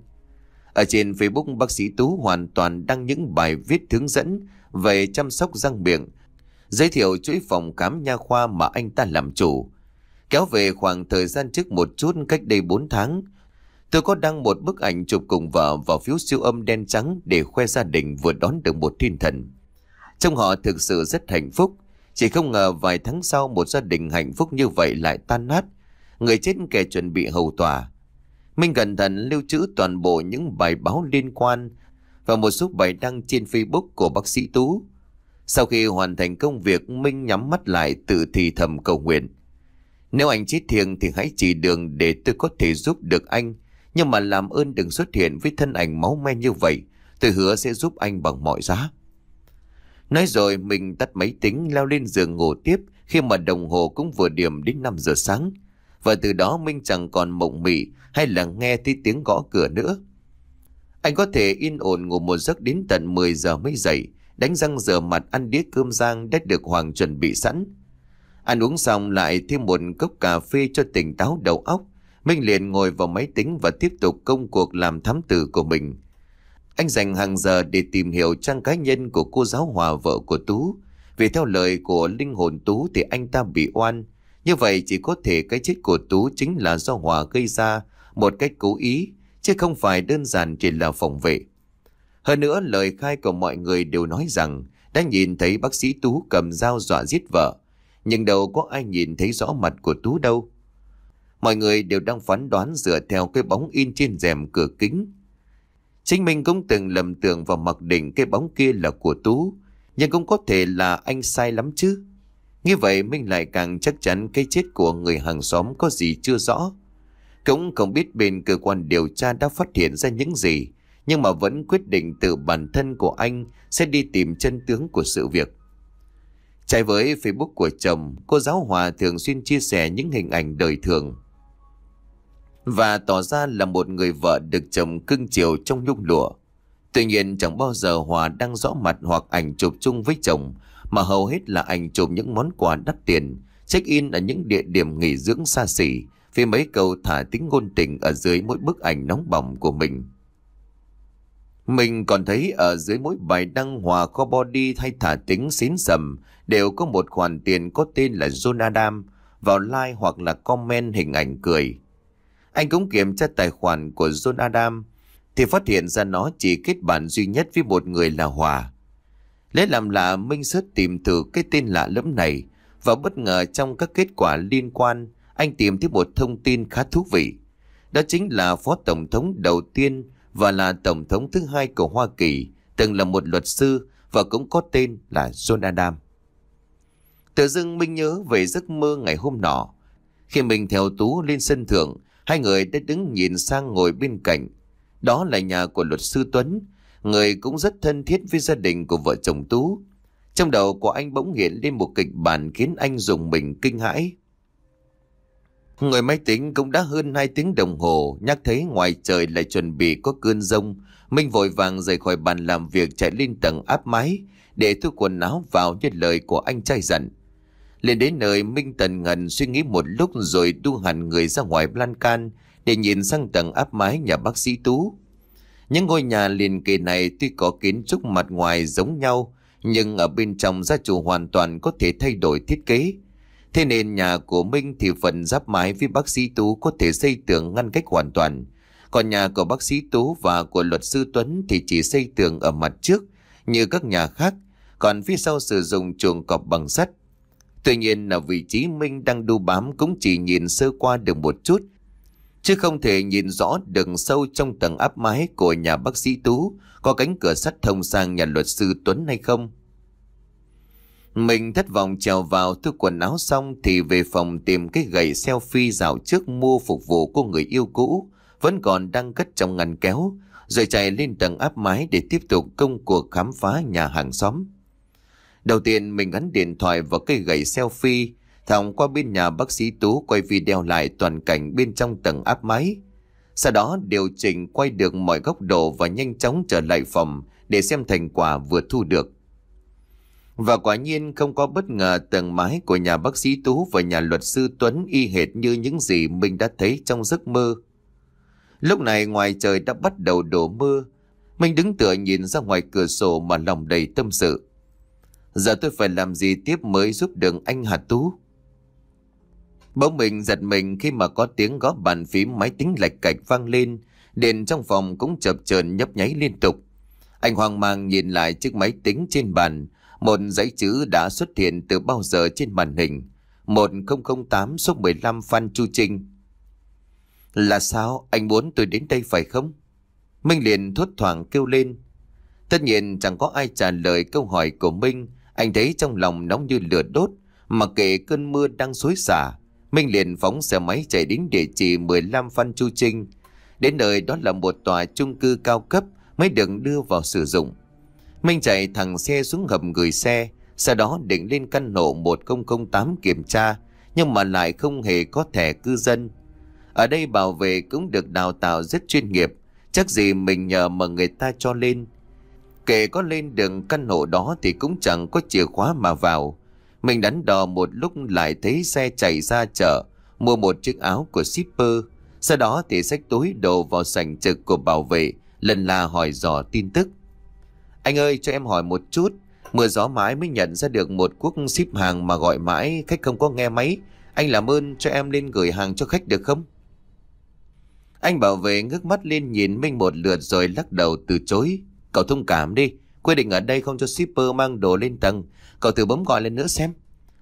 Ở trên Facebook bác sĩ Tú hoàn toàn đăng những bài viết hướng dẫn về chăm sóc răng miệng, giới thiệu chuỗi phòng khám nha khoa mà anh ta làm chủ. Kéo về khoảng thời gian trước một chút cách đây 4 tháng, tôi có đăng một bức ảnh chụp cùng vợ vào phiếu siêu âm đen trắng để khoe gia đình vừa đón được một thiên thần. Trong họ thực sự rất hạnh phúc. Chỉ không ngờ vài tháng sau một gia đình hạnh phúc như vậy lại tan nát. Người chết kẻ chuẩn bị hầu tòa. Minh cẩn thận lưu trữ toàn bộ những bài báo liên quan và một số bài đăng trên Facebook của bác sĩ Tú. Sau khi hoàn thành công việc, Minh nhắm mắt lại tự thì thầm cầu nguyện. Nếu anh chết thiêng thì hãy chỉ đường để tôi có thể giúp được anh. Nhưng mà làm ơn đừng xuất hiện với thân ảnh máu me như vậy. Tôi hứa sẽ giúp anh bằng mọi giá. Nói rồi mình tắt máy tính leo lên giường ngủ tiếp khi mà đồng hồ cũng vừa điểm đến 5 giờ sáng. Và từ đó Minh chẳng còn mộng mị hay là nghe thấy tiếng gõ cửa nữa. Anh có thể yên ổn ngủ một giấc đến tận 10 giờ mới dậy, đánh răng rửa mặt ăn đĩa cơm rang đã được Hoàng chuẩn bị sẵn. Ăn uống xong lại thêm một cốc cà phê cho tỉnh táo đầu óc. Minh liền ngồi vào máy tính và tiếp tục công cuộc làm thám tử của mình. Anh dành hàng giờ để tìm hiểu trang cá nhân của cô giáo Hòa vợ của Tú. Vì theo lời của linh hồn Tú thì anh ta bị oan. Như vậy chỉ có thể cái chết của Tú chính là do Hòa gây ra một cách cố ý, chứ không phải đơn giản chỉ là phòng vệ. Hơn nữa lời khai của mọi người đều nói rằng đã nhìn thấy bác sĩ Tú cầm dao dọa giết vợ. Nhưng đâu có ai nhìn thấy rõ mặt của Tú đâu. Mọi người đều đang phán đoán dựa theo cái bóng in trên rèm cửa kính Chính mình cũng từng lầm tưởng vào mặc định cái bóng kia là của Tú, nhưng cũng có thể là anh sai lắm chứ. Như vậy mình lại càng chắc chắn cái chết của người hàng xóm có gì chưa rõ. Cũng không biết bên cơ quan điều tra đã phát hiện ra những gì, nhưng mà vẫn quyết định từ bản thân của anh sẽ đi tìm chân tướng của sự việc. Trái với Facebook của chồng, cô giáo Hòa thường xuyên chia sẻ những hình ảnh đời thường và tỏ ra là một người vợ được chồng cưng chiều trong nhung lụa. Tuy nhiên chẳng bao giờ Hòa đăng rõ mặt hoặc ảnh chụp chung với chồng, mà hầu hết là ảnh chụp những món quà đắt tiền, check-in ở những địa điểm nghỉ dưỡng xa xỉ, vì mấy câu thả tính ngôn tình ở dưới mỗi bức ảnh nóng bỏng của mình. Mình còn thấy ở dưới mỗi bài đăng hòa có body thay thả tính xín sầm đều có một khoản tiền có tên là John Adam vào like hoặc là comment hình ảnh cười. Anh cũng kiểm tra tài khoản của John Adam thì phát hiện ra nó chỉ kết bạn duy nhất với một người là Hòa. Lẽ làm lạ Minh Sớt tìm thử cái tên lạ lẫm này và bất ngờ trong các kết quả liên quan anh tìm thấy một thông tin khá thú vị. Đó chính là Phó Tổng thống đầu tiên và là Tổng thống thứ hai của Hoa Kỳ từng là một luật sư và cũng có tên là John Adam. Tự dưng Minh nhớ về giấc mơ ngày hôm nọ khi mình theo Tú lên sân thượng Hai người đã đứng nhìn sang ngồi bên cạnh. Đó là nhà của luật sư Tuấn, người cũng rất thân thiết với gia đình của vợ chồng Tú. Trong đầu của anh bỗng hiện lên một kịch bản khiến anh dùng mình kinh hãi. Người máy tính cũng đã hơn 2 tiếng đồng hồ, nhắc thấy ngoài trời lại chuẩn bị có cơn rông. Minh vội vàng rời khỏi bàn làm việc chạy lên tầng áp máy để thu quần áo vào như lời của anh trai dặn. Lên đến nơi Minh Tần ngần suy nghĩ một lúc rồi đu hẳn người ra ngoài lan can để nhìn sang tầng áp mái nhà bác sĩ Tú. Những ngôi nhà liền kề này tuy có kiến trúc mặt ngoài giống nhau nhưng ở bên trong gia chủ hoàn toàn có thể thay đổi thiết kế. Thế nên nhà của Minh thì phần giáp mái với bác sĩ Tú có thể xây tường ngăn cách hoàn toàn. Còn nhà của bác sĩ Tú và của luật sư Tuấn thì chỉ xây tường ở mặt trước như các nhà khác, còn phía sau sử dụng chuồng cọp bằng sắt. Tuy nhiên là vị trí Minh đang đu bám cũng chỉ nhìn sơ qua được một chút, chứ không thể nhìn rõ đường sâu trong tầng áp mái của nhà bác sĩ Tú có cánh cửa sắt thông sang nhà luật sư Tuấn hay không. Mình thất vọng trèo vào thu quần áo xong thì về phòng tìm cái gậy selfie dạo trước mua phục vụ của người yêu cũ, vẫn còn đang cất trong ngăn kéo, rồi chạy lên tầng áp mái để tiếp tục công cuộc khám phá nhà hàng xóm. Đầu tiên mình gắn điện thoại vào cây gậy selfie, thòng qua bên nhà bác sĩ Tú quay video lại toàn cảnh bên trong tầng áp máy. Sau đó điều chỉnh quay được mọi góc độ và nhanh chóng trở lại phòng để xem thành quả vừa thu được. Và quả nhiên không có bất ngờ tầng mái của nhà bác sĩ Tú và nhà luật sư Tuấn y hệt như những gì mình đã thấy trong giấc mơ. Lúc này ngoài trời đã bắt đầu đổ mưa, mình đứng tựa nhìn ra ngoài cửa sổ mà lòng đầy tâm sự. Giờ tôi phải làm gì tiếp mới giúp được anh Hà Tú? Bỗng mình giật mình khi mà có tiếng gõ bàn phím máy tính lạch cạch vang lên. Đèn trong phòng cũng chập chờn nhấp nháy liên tục. Anh hoang mang nhìn lại chiếc máy tính trên bàn. Một dãy chữ đã xuất hiện từ bao giờ trên màn hình. 1008 số 15 Phan Chu Trinh. Là sao anh muốn tôi đến đây phải không? Minh liền thốt thoảng kêu lên. Tất nhiên chẳng có ai trả lời câu hỏi của Minh anh thấy trong lòng nóng như lửa đốt, mà kệ cơn mưa đang suối xả. Minh liền phóng xe máy chạy đến địa chỉ 15 Phan Chu Trinh. Đến nơi đó là một tòa chung cư cao cấp mới được đưa vào sử dụng. Minh chạy thẳng xe xuống hầm gửi xe, sau đó định lên căn hộ 1008 kiểm tra, nhưng mà lại không hề có thẻ cư dân. Ở đây bảo vệ cũng được đào tạo rất chuyên nghiệp, chắc gì mình nhờ mà người ta cho lên. Kể có lên đường căn hộ đó thì cũng chẳng có chìa khóa mà vào. Mình đắn đò một lúc lại thấy xe chạy ra chợ, mua một chiếc áo của shipper. Sau đó thì xách túi đồ vào sảnh trực của bảo vệ, lần la hỏi dò tin tức. Anh ơi cho em hỏi một chút, mưa gió mãi mới nhận ra được một quốc ship hàng mà gọi mãi khách không có nghe máy. Anh làm ơn cho em lên gửi hàng cho khách được không? Anh bảo vệ ngước mắt lên nhìn Minh một lượt rồi lắc đầu từ chối. Cậu thông cảm đi, quy định ở đây không cho shipper mang đồ lên tầng. Cậu thử bấm gọi lên nữa xem.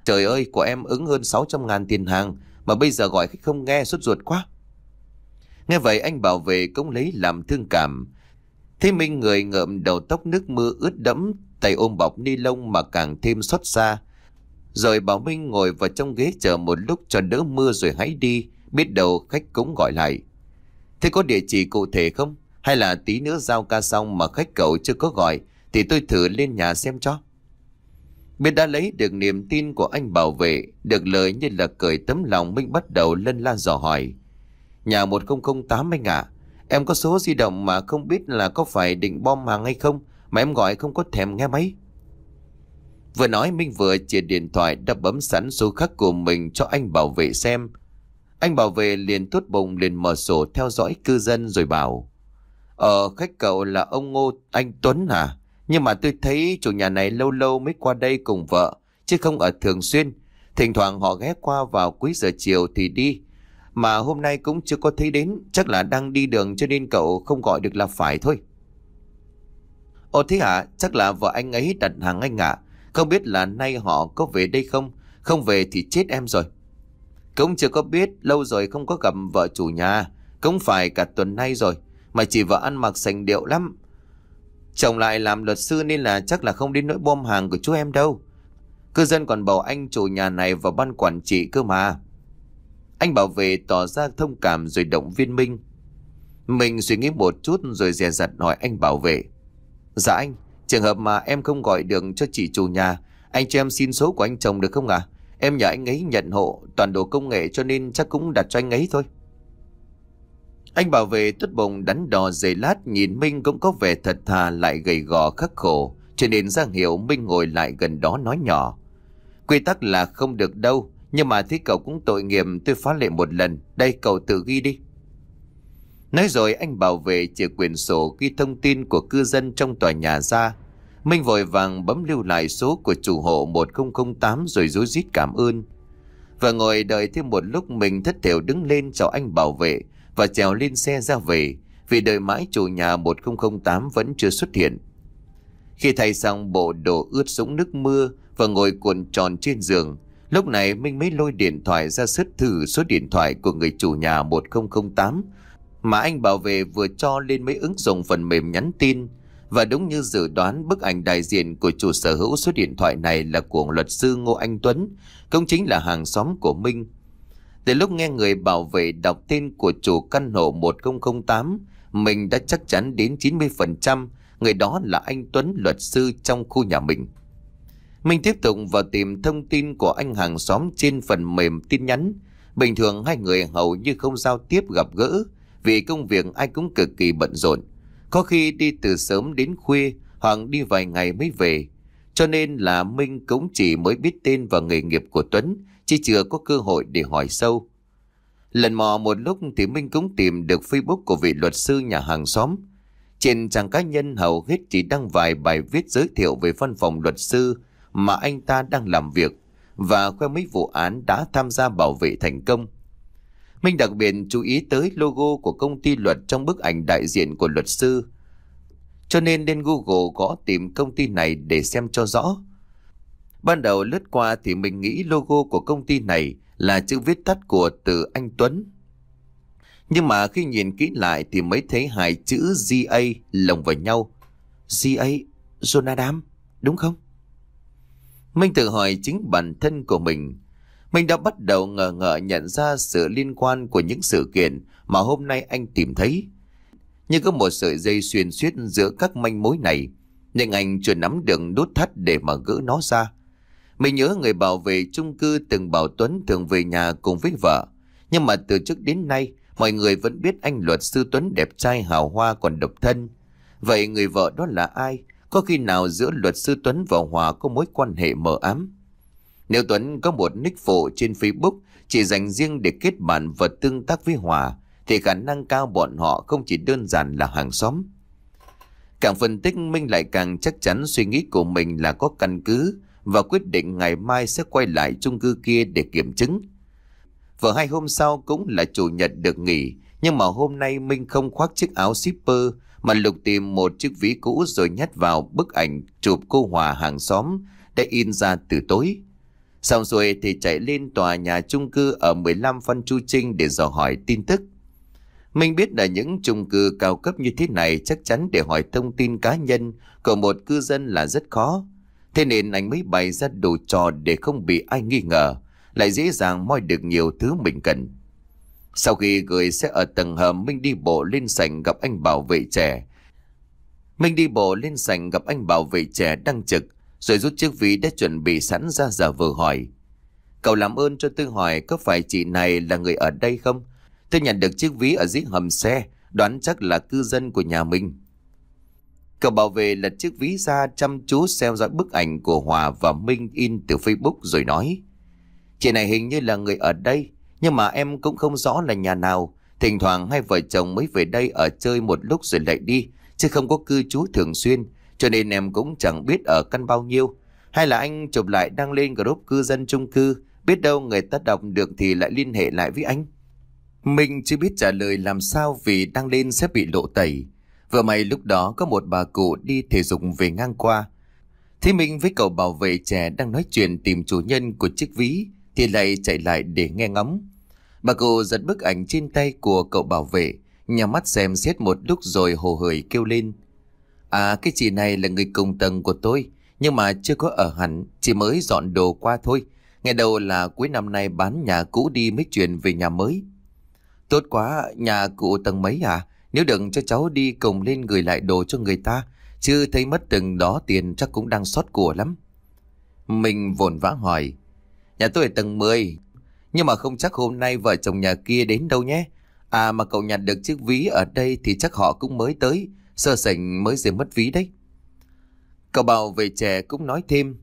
Trời ơi, của em ứng hơn 600 ngàn tiền hàng, mà bây giờ gọi khách không nghe, suốt ruột quá. Nghe vậy anh bảo vệ cũng lấy làm thương cảm. Thế Minh người ngợm đầu tóc nước mưa ướt đẫm, tay ôm bọc ni lông mà càng thêm xót xa. Rồi bảo Minh ngồi vào trong ghế chờ một lúc cho đỡ mưa rồi hãy đi, biết đâu khách cũng gọi lại. Thế có địa chỉ cụ thể không? Hay là tí nữa giao ca xong mà khách cậu chưa có gọi Thì tôi thử lên nhà xem cho Biết đã lấy được niềm tin của anh bảo vệ Được lời như là cởi tấm lòng Minh bắt đầu lân la dò hỏi Nhà 1008 anh ạ à, Em có số di động mà không biết là có phải định bom hàng hay không Mà em gọi không có thèm nghe máy Vừa nói Minh vừa chia điện thoại đã bấm sẵn số khắc của mình cho anh bảo vệ xem. Anh bảo vệ liền tốt bụng liền mở sổ theo dõi cư dân rồi bảo. Ờ, khách cậu là ông Ngô Anh Tuấn à? Nhưng mà tôi thấy chủ nhà này lâu lâu mới qua đây cùng vợ, chứ không ở thường xuyên. Thỉnh thoảng họ ghé qua vào cuối giờ chiều thì đi. Mà hôm nay cũng chưa có thấy đến, chắc là đang đi đường cho nên cậu không gọi được là phải thôi. Ồ thế hả, chắc là vợ anh ấy đặt hàng anh ạ. Không biết là nay họ có về đây không? Không về thì chết em rồi. Cũng chưa có biết, lâu rồi không có gặp vợ chủ nhà. Cũng phải cả tuần nay rồi. Mà chỉ vợ ăn mặc sành điệu lắm Chồng lại làm luật sư nên là chắc là không đến nỗi bom hàng của chú em đâu Cư dân còn bầu anh chủ nhà này vào ban quản trị cơ mà Anh bảo vệ tỏ ra thông cảm rồi động viên Minh Mình suy nghĩ một chút rồi dè dặt nói anh bảo vệ Dạ anh, trường hợp mà em không gọi được cho chị chủ nhà Anh cho em xin số của anh chồng được không ạ? À? Em nhờ anh ấy nhận hộ toàn đồ công nghệ cho nên chắc cũng đặt cho anh ấy thôi anh bảo vệ tốt bụng đắn đo dày lát nhìn Minh cũng có vẻ thật thà lại gầy gò khắc khổ. Cho nên giang hiểu Minh ngồi lại gần đó nói nhỏ. Quy tắc là không được đâu. Nhưng mà thế cậu cũng tội nghiệp tôi phá lệ một lần. Đây cậu tự ghi đi. Nói rồi anh bảo vệ chìa quyển sổ ghi thông tin của cư dân trong tòa nhà ra. Minh vội vàng bấm lưu lại số của chủ hộ 1008 rồi rối rít cảm ơn. Và ngồi đợi thêm một lúc mình thất thểu đứng lên chào anh bảo vệ và trèo lên xe ra về vì đợi mãi chủ nhà 1008 vẫn chưa xuất hiện. Khi thay xong bộ đồ ướt sũng nước mưa và ngồi cuộn tròn trên giường, lúc này Minh mới lôi điện thoại ra sứt thử số điện thoại của người chủ nhà 1008 mà anh bảo vệ vừa cho lên mấy ứng dụng phần mềm nhắn tin và đúng như dự đoán bức ảnh đại diện của chủ sở hữu số điện thoại này là của luật sư Ngô Anh Tuấn, công chính là hàng xóm của Minh. Từ lúc nghe người bảo vệ đọc tên của chủ căn hộ 1008, mình đã chắc chắn đến 90% người đó là anh Tuấn luật sư trong khu nhà mình. Mình tiếp tục vào tìm thông tin của anh hàng xóm trên phần mềm tin nhắn. Bình thường hai người hầu như không giao tiếp gặp gỡ vì công việc ai cũng cực kỳ bận rộn. Có khi đi từ sớm đến khuya hoặc đi vài ngày mới về. Cho nên là Minh cũng chỉ mới biết tên và nghề nghiệp của Tuấn Chứ chưa có cơ hội để hỏi sâu Lần mò một lúc thì Minh cũng tìm được Facebook của vị luật sư nhà hàng xóm Trên trang cá nhân hầu hết chỉ đăng vài bài viết giới thiệu về văn phòng luật sư Mà anh ta đang làm việc Và khoe mấy vụ án đã tham gia bảo vệ thành công Minh đặc biệt chú ý tới logo của công ty luật trong bức ảnh đại diện của luật sư. Cho nên lên Google có tìm công ty này để xem cho rõ. Ban đầu lướt qua thì mình nghĩ logo của công ty này là chữ viết tắt của từ Anh Tuấn. Nhưng mà khi nhìn kỹ lại thì mới thấy hai chữ GA lồng vào nhau. GA, Jonadam, đúng không? Minh tự hỏi chính bản thân của mình. Mình đã bắt đầu ngờ ngợ nhận ra sự liên quan của những sự kiện mà hôm nay anh tìm thấy. Nhưng có một sợi dây xuyên suýt giữa các manh mối này, nhưng anh chưa nắm được nút thắt để mà gỡ nó ra. Mình nhớ người bảo vệ chung cư từng bảo Tuấn thường về nhà cùng với vợ. Nhưng mà từ trước đến nay, mọi người vẫn biết anh luật sư Tuấn đẹp trai hào hoa còn độc thân. Vậy người vợ đó là ai? Có khi nào giữa luật sư Tuấn và Hòa có mối quan hệ mờ ám? Nếu Tuấn có một nick phụ trên Facebook chỉ dành riêng để kết bạn và tương tác với Hòa, thì khả năng cao bọn họ không chỉ đơn giản là hàng xóm. Càng phân tích Minh lại càng chắc chắn suy nghĩ của mình là có căn cứ và quyết định ngày mai sẽ quay lại chung cư kia để kiểm chứng. Và hai hôm sau cũng là chủ nhật được nghỉ, nhưng mà hôm nay Minh không khoác chiếc áo shipper mà lục tìm một chiếc ví cũ rồi nhét vào bức ảnh chụp cô Hòa hàng xóm để in ra từ tối. Xong rồi thì chạy lên tòa nhà chung cư ở 15 Phan Chu Trinh để dò hỏi tin tức. Minh biết là những chung cư cao cấp như thế này chắc chắn để hỏi thông tin cá nhân của một cư dân là rất khó. Thế nên anh mới bày ra đồ trò để không bị ai nghi ngờ, lại dễ dàng moi được nhiều thứ mình cần. Sau khi gửi xe ở tầng hầm, Minh đi bộ lên sảnh gặp anh bảo vệ trẻ. Minh đi bộ lên sảnh gặp anh bảo vệ trẻ đang trực, rồi rút chiếc ví đã chuẩn bị sẵn ra giờ vừa hỏi. Cậu làm ơn cho tôi hỏi có phải chị này là người ở đây không? Tôi nhận được chiếc ví ở dưới hầm xe, đoán chắc là cư dân của nhà mình. Cậu bảo vệ lật chiếc ví ra chăm chú xem dõi bức ảnh của Hòa và Minh in từ Facebook rồi nói. Chị này hình như là người ở đây, nhưng mà em cũng không rõ là nhà nào. Thỉnh thoảng hai vợ chồng mới về đây ở chơi một lúc rồi lại đi, chứ không có cư trú thường xuyên, cho nên em cũng chẳng biết ở căn bao nhiêu. Hay là anh chụp lại đăng lên group cư dân chung cư, biết đâu người ta đọc được thì lại liên hệ lại với anh. Mình chưa biết trả lời làm sao vì đăng lên sẽ bị lộ tẩy, Vừa may lúc đó có một bà cụ đi thể dục về ngang qua. Thế mình với cậu bảo vệ trẻ đang nói chuyện tìm chủ nhân của chiếc ví thì lại chạy lại để nghe ngóng. Bà cụ giật bức ảnh trên tay của cậu bảo vệ, nhà mắt xem xét một lúc rồi hồ hởi kêu lên. À cái chị này là người cùng tầng của tôi, nhưng mà chưa có ở hẳn, chỉ mới dọn đồ qua thôi. Ngày đầu là cuối năm nay bán nhà cũ đi mới chuyển về nhà mới. Tốt quá, nhà cụ tầng mấy à? Nếu đừng cho cháu đi cùng lên gửi lại đồ cho người ta Chứ thấy mất từng đó tiền chắc cũng đang xót của lắm Mình vồn vã hỏi Nhà tôi ở tầng 10 Nhưng mà không chắc hôm nay vợ chồng nhà kia đến đâu nhé À mà cậu nhặt được chiếc ví ở đây thì chắc họ cũng mới tới Sơ sảnh mới rời mất ví đấy Cậu bảo về trẻ cũng nói thêm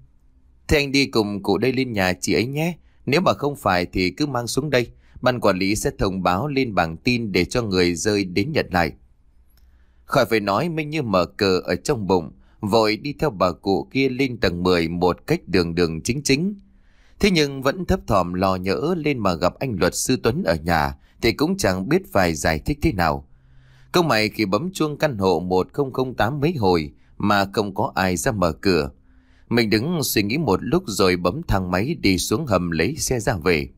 Thế anh đi cùng cụ đây lên nhà chị ấy nhé Nếu mà không phải thì cứ mang xuống đây Ban quản lý sẽ thông báo lên bảng tin để cho người rơi đến nhận lại. Khỏi phải nói Minh như mở cờ ở trong bụng, vội đi theo bà cụ kia lên tầng 10 một cách đường đường chính chính. Thế nhưng vẫn thấp thỏm lo nhỡ lên mà gặp anh luật sư Tuấn ở nhà thì cũng chẳng biết phải giải thích thế nào. Câu mày khi bấm chuông căn hộ 1008 mấy hồi mà không có ai ra mở cửa. Mình đứng suy nghĩ một lúc rồi bấm thang máy đi xuống hầm lấy xe ra về.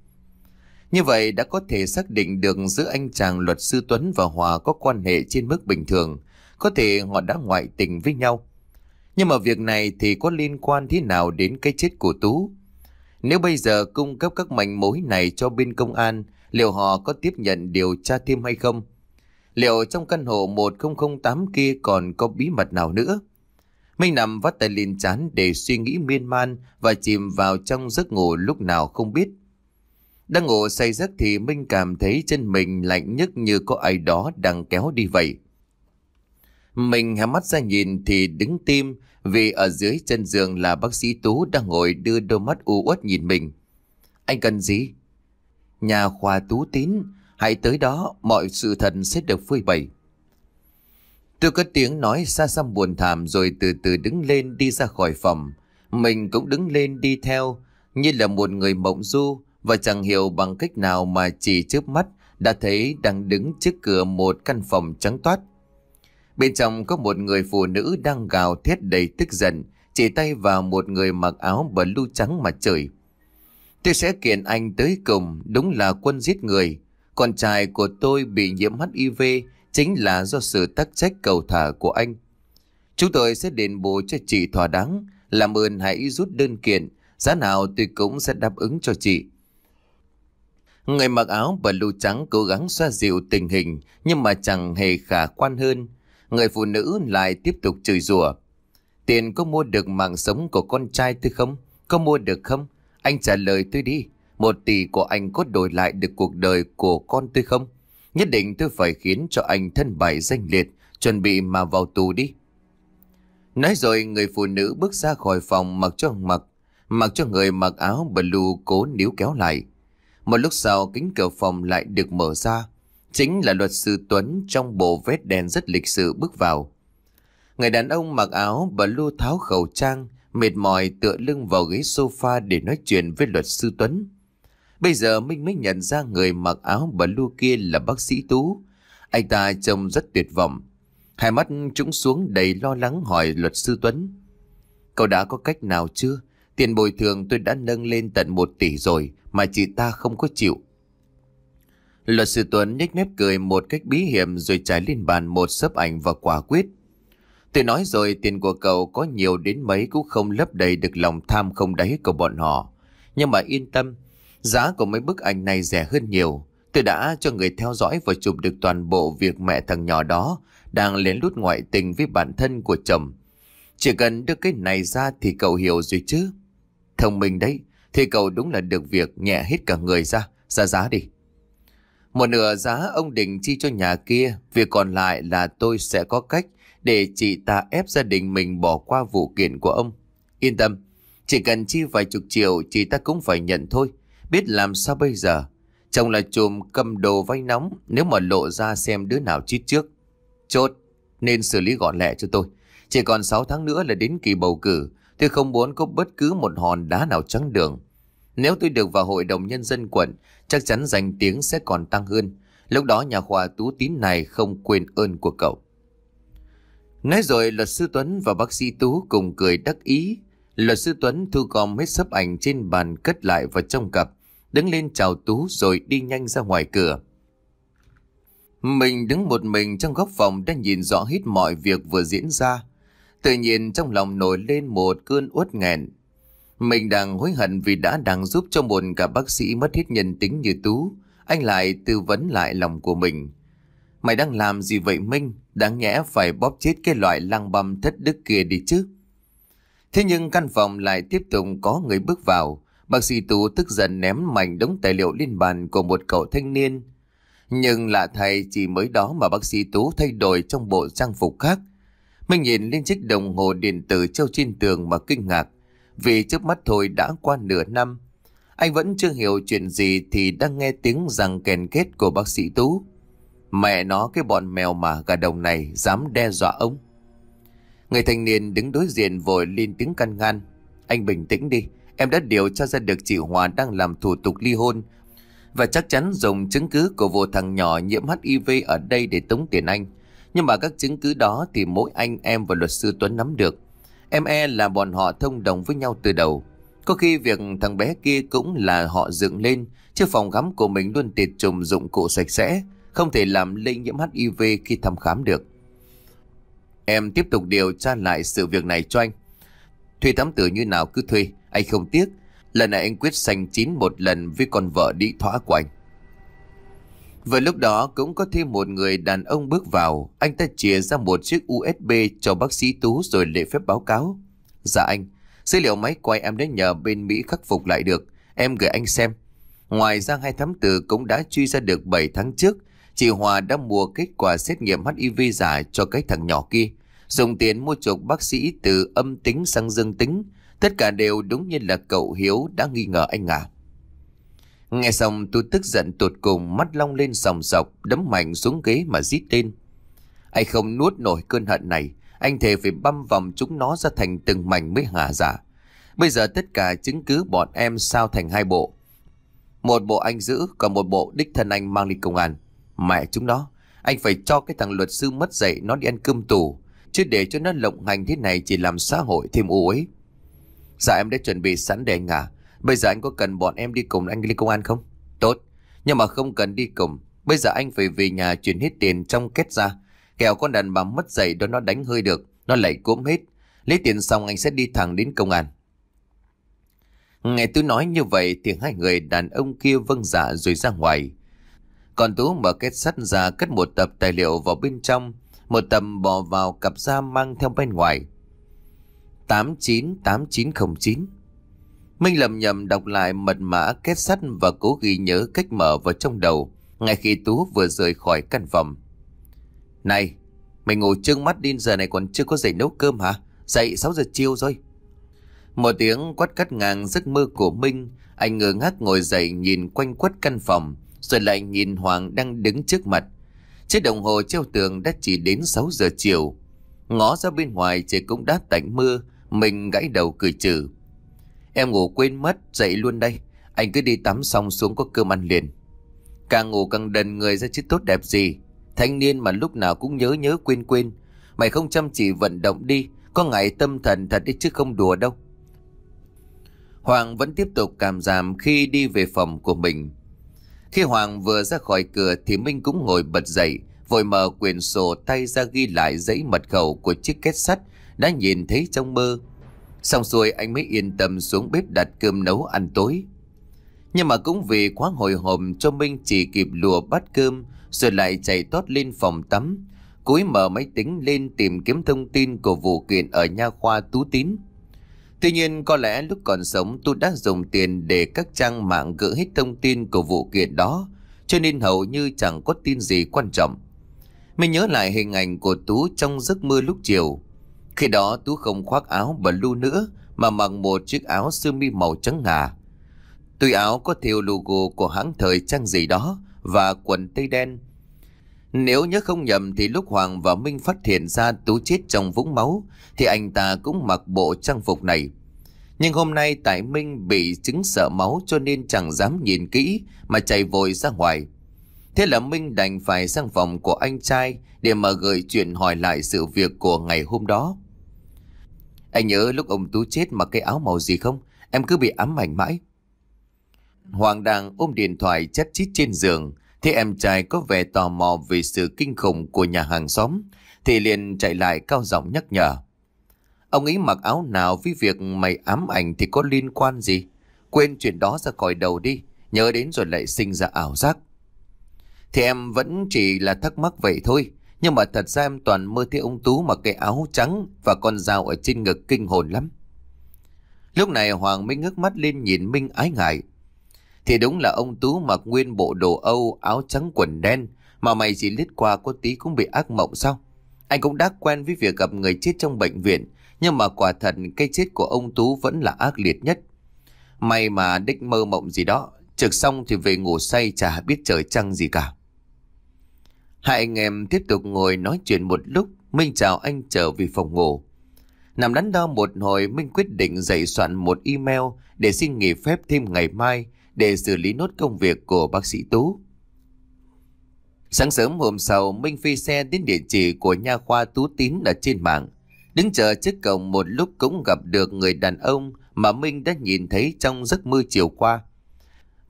Như vậy đã có thể xác định được giữa anh chàng luật sư Tuấn và Hòa có quan hệ trên mức bình thường, có thể họ đã ngoại tình với nhau. Nhưng mà việc này thì có liên quan thế nào đến cái chết của Tú? Nếu bây giờ cung cấp các manh mối này cho bên công an, liệu họ có tiếp nhận điều tra thêm hay không? Liệu trong căn hộ 1008 kia còn có bí mật nào nữa? Minh nằm vắt tay lên chán để suy nghĩ miên man và chìm vào trong giấc ngủ lúc nào không biết. Đang ngủ say giấc thì Minh cảm thấy chân mình lạnh nhất như có ai đó đang kéo đi vậy. Mình hé mắt ra nhìn thì đứng tim vì ở dưới chân giường là bác sĩ Tú đang ngồi đưa đôi mắt u uất nhìn mình. Anh cần gì? Nhà khoa Tú Tín, hãy tới đó mọi sự thật sẽ được phơi bày. Tôi có tiếng nói xa xăm buồn thảm rồi từ từ đứng lên đi ra khỏi phòng. Mình cũng đứng lên đi theo như là một người mộng du và chẳng hiểu bằng cách nào mà chỉ trước mắt đã thấy đang đứng trước cửa một căn phòng trắng toát. Bên trong có một người phụ nữ đang gào thét đầy tức giận, chỉ tay vào một người mặc áo blue trắng mà chửi. Tôi sẽ kiện anh tới cùng, đúng là quân giết người. Con trai của tôi bị nhiễm HIV chính là do sự tắc trách cầu thả của anh. Chúng tôi sẽ đền bù cho chị thỏa đáng, làm ơn hãy rút đơn kiện, giá nào tôi cũng sẽ đáp ứng cho chị. Người mặc áo và lưu trắng cố gắng xoa dịu tình hình nhưng mà chẳng hề khả quan hơn. Người phụ nữ lại tiếp tục chửi rủa. Tiền có mua được mạng sống của con trai tôi không? Có mua được không? Anh trả lời tôi đi. Một tỷ của anh có đổi lại được cuộc đời của con tôi không? Nhất định tôi phải khiến cho anh thân bại danh liệt, chuẩn bị mà vào tù đi. Nói rồi người phụ nữ bước ra khỏi phòng mặc cho mặc, mặc cho người mặc áo blue cố níu kéo lại. Một lúc sau kính cửa phòng lại được mở ra. Chính là luật sư Tuấn trong bộ vết đen rất lịch sự bước vào. Người đàn ông mặc áo và lưu tháo khẩu trang, mệt mỏi tựa lưng vào ghế sofa để nói chuyện với luật sư Tuấn. Bây giờ Minh mới nhận ra người mặc áo và lưu kia là bác sĩ Tú. Anh ta trông rất tuyệt vọng. Hai mắt trũng xuống đầy lo lắng hỏi luật sư Tuấn. Cậu đã có cách nào chưa? Tiền bồi thường tôi đã nâng lên tận 1 tỷ rồi mà chị ta không có chịu. Luật sư Tuấn nhếch mép cười một cách bí hiểm rồi trải lên bàn một sấp ảnh và quả quyết. Tôi nói rồi tiền của cậu có nhiều đến mấy cũng không lấp đầy được lòng tham không đáy của bọn họ. Nhưng mà yên tâm, giá của mấy bức ảnh này rẻ hơn nhiều. Tôi đã cho người theo dõi và chụp được toàn bộ việc mẹ thằng nhỏ đó đang lén lút ngoại tình với bản thân của chồng. Chỉ cần đưa cái này ra thì cậu hiểu rồi chứ. Thông minh đấy, thì cậu đúng là được việc nhẹ hết cả người ra Ra giá đi Một nửa giá ông Đình chi cho nhà kia Việc còn lại là tôi sẽ có cách Để chị ta ép gia đình mình bỏ qua vụ kiện của ông Yên tâm Chỉ cần chi vài chục triệu Chị ta cũng phải nhận thôi Biết làm sao bây giờ Chồng là chùm cầm đồ vay nóng Nếu mà lộ ra xem đứa nào chít trước Chốt Nên xử lý gọn lẹ cho tôi Chỉ còn 6 tháng nữa là đến kỳ bầu cử Tôi không muốn có bất cứ một hòn đá nào trắng đường. Nếu tôi được vào hội đồng nhân dân quận, chắc chắn danh tiếng sẽ còn tăng hơn. Lúc đó nhà khoa tú tín này không quên ơn của cậu. Nói rồi luật sư Tuấn và bác sĩ Tú cùng cười đắc ý. Luật sư Tuấn thu gom hết sấp ảnh trên bàn cất lại vào trong cặp, đứng lên chào Tú rồi đi nhanh ra ngoài cửa. Mình đứng một mình trong góc phòng đang nhìn rõ hết mọi việc vừa diễn ra. Tự nhiên trong lòng nổi lên một cơn uất nghẹn. Mình đang hối hận vì đã đang giúp cho một cả bác sĩ mất hết nhân tính như Tú. Anh lại tư vấn lại lòng của mình. Mày đang làm gì vậy Minh? Đáng nhẽ phải bóp chết cái loại lăng băm thất đức kia đi chứ. Thế nhưng căn phòng lại tiếp tục có người bước vào. Bác sĩ Tú tức giận ném mảnh đống tài liệu lên bàn của một cậu thanh niên. Nhưng lạ thay chỉ mới đó mà bác sĩ Tú thay đổi trong bộ trang phục khác mình nhìn lên chiếc đồng hồ điện tử treo trên tường mà kinh ngạc. Vì trước mắt thôi đã qua nửa năm. Anh vẫn chưa hiểu chuyện gì thì đang nghe tiếng rằng kèn kết của bác sĩ Tú. Mẹ nó cái bọn mèo mà gà đồng này dám đe dọa ông. Người thanh niên đứng đối diện vội lên tiếng căn ngăn. Anh bình tĩnh đi, em đã điều tra ra được chị Hòa đang làm thủ tục ly hôn. Và chắc chắn dùng chứng cứ của vụ thằng nhỏ nhiễm HIV ở đây để tống tiền anh. Nhưng mà các chứng cứ đó thì mỗi anh em và luật sư Tuấn nắm được. Em e là bọn họ thông đồng với nhau từ đầu. Có khi việc thằng bé kia cũng là họ dựng lên, chứ phòng khám của mình luôn tiệt trùng dụng cụ sạch sẽ, không thể làm lây nhiễm HIV khi thăm khám được. Em tiếp tục điều tra lại sự việc này cho anh. Thuê thám tử như nào cứ thuê, anh không tiếc. Lần này anh quyết sanh chín một lần với con vợ đi Thoá của anh. Và lúc đó cũng có thêm một người đàn ông bước vào, anh ta chìa ra một chiếc USB cho bác sĩ Tú rồi lễ phép báo cáo. Dạ anh, dữ liệu máy quay em đã nhờ bên Mỹ khắc phục lại được, em gửi anh xem. Ngoài ra hai thám tử cũng đã truy ra được 7 tháng trước, chị Hòa đã mua kết quả xét nghiệm HIV giả cho cái thằng nhỏ kia, dùng tiền mua chuộc bác sĩ từ âm tính sang dương tính, tất cả đều đúng như là cậu Hiếu đã nghi ngờ anh à. Nghe xong tôi tức giận tụt cùng mắt long lên sòng sọc, đấm mạnh xuống ghế mà rít tên. Anh không nuốt nổi cơn hận này, anh thề phải băm vòng chúng nó ra thành từng mảnh mới hạ dạ. giả. Bây giờ tất cả chứng cứ bọn em sao thành hai bộ. Một bộ anh giữ, còn một bộ đích thân anh mang đi công an. Mẹ chúng nó, anh phải cho cái thằng luật sư mất dạy nó đi ăn cơm tù. Chứ để cho nó lộng hành thế này chỉ làm xã hội thêm u ấy. Dạ em đã chuẩn bị sẵn để anh à. Bây giờ anh có cần bọn em đi cùng anh đi công an không? Tốt, nhưng mà không cần đi cùng. Bây giờ anh phải về nhà chuyển hết tiền trong kết ra. kẹo con đàn bà mất giày đó nó đánh hơi được, nó lại cốm hết. Lấy tiền xong anh sẽ đi thẳng đến công an. Nghe Tú nói như vậy thì hai người đàn ông kia vâng dạ rồi ra ngoài. Còn Tú mở kết sắt ra cất một tập tài liệu vào bên trong, một tập bỏ vào cặp da mang theo bên ngoài. 898909 Minh lầm nhầm đọc lại mật mã kết sắt và cố ghi nhớ cách mở vào trong đầu ngay khi Tú vừa rời khỏi căn phòng. Này, mày ngủ trương mắt đi giờ này còn chưa có dậy nấu cơm hả? Dậy 6 giờ chiều rồi. Một tiếng quát cắt ngang giấc mơ của Minh, anh ngơ ngác ngồi dậy nhìn quanh quất căn phòng, rồi lại nhìn Hoàng đang đứng trước mặt. Chiếc đồng hồ treo tường đã chỉ đến 6 giờ chiều. Ngó ra bên ngoài trời cũng đã tạnh mưa, mình gãy đầu cười trừ. Em ngủ quên mất, dậy luôn đây. Anh cứ đi tắm xong xuống có cơm ăn liền. Càng ngủ càng đần người ra chứ tốt đẹp gì. Thanh niên mà lúc nào cũng nhớ nhớ quên quên. Mày không chăm chỉ vận động đi, có ngại tâm thần thật đấy chứ không đùa đâu. Hoàng vẫn tiếp tục cảm giảm khi đi về phòng của mình. Khi Hoàng vừa ra khỏi cửa thì Minh cũng ngồi bật dậy, vội mở quyển sổ tay ra ghi lại dãy mật khẩu của chiếc két sắt đã nhìn thấy trong mơ. Xong rồi anh mới yên tâm xuống bếp đặt cơm nấu ăn tối. Nhưng mà cũng vì quá hồi hộp cho Minh chỉ kịp lùa bát cơm rồi lại chạy tót lên phòng tắm. Cúi mở máy tính lên tìm kiếm thông tin của vụ kiện ở nha khoa Tú Tín. Tuy nhiên có lẽ lúc còn sống tôi đã dùng tiền để các trang mạng gỡ hết thông tin của vụ kiện đó cho nên hầu như chẳng có tin gì quan trọng. Mình nhớ lại hình ảnh của Tú trong giấc mơ lúc chiều. Khi đó Tú không khoác áo bà lưu nữa mà mặc một chiếc áo sơ mi màu trắng ngà. Tuy áo có theo logo của hãng thời trang gì đó và quần tây đen. Nếu nhớ không nhầm thì lúc Hoàng và Minh phát hiện ra Tú chết trong vũng máu thì anh ta cũng mặc bộ trang phục này. Nhưng hôm nay tại Minh bị chứng sợ máu cho nên chẳng dám nhìn kỹ mà chạy vội ra ngoài. Thế là Minh đành phải sang phòng của anh trai để mà gửi chuyện hỏi lại sự việc của ngày hôm đó. Anh nhớ lúc ông Tú chết mặc cái áo màu gì không? Em cứ bị ám ảnh mãi. Hoàng đang ôm điện thoại chắt chít trên giường. Thế em trai có vẻ tò mò về sự kinh khủng của nhà hàng xóm. Thì liền chạy lại cao giọng nhắc nhở. Ông ấy mặc áo nào với việc mày ám ảnh thì có liên quan gì? Quên chuyện đó ra khỏi đầu đi. Nhớ đến rồi lại sinh ra ảo giác. Thì em vẫn chỉ là thắc mắc vậy thôi. Nhưng mà thật ra em toàn mơ thấy ông Tú mặc cái áo trắng và con dao ở trên ngực kinh hồn lắm. Lúc này Hoàng mới ngước mắt lên nhìn Minh ái ngại. Thì đúng là ông Tú mặc nguyên bộ đồ Âu, áo trắng quần đen mà mày chỉ lít qua có tí cũng bị ác mộng sao? Anh cũng đã quen với việc gặp người chết trong bệnh viện nhưng mà quả thật cái chết của ông Tú vẫn là ác liệt nhất. May mà đích mơ mộng gì đó, trực xong thì về ngủ say chả biết trời trăng gì cả. Hai anh em tiếp tục ngồi nói chuyện một lúc, Minh chào anh trở về phòng ngủ. Nằm đắn đo một hồi, Minh quyết định dạy soạn một email để xin nghỉ phép thêm ngày mai để xử lý nốt công việc của bác sĩ Tú. Sáng sớm hôm sau, Minh phi xe đến địa chỉ của nha khoa Tú Tín ở trên mạng. Đứng chờ trước cổng một lúc cũng gặp được người đàn ông mà Minh đã nhìn thấy trong giấc mơ chiều qua.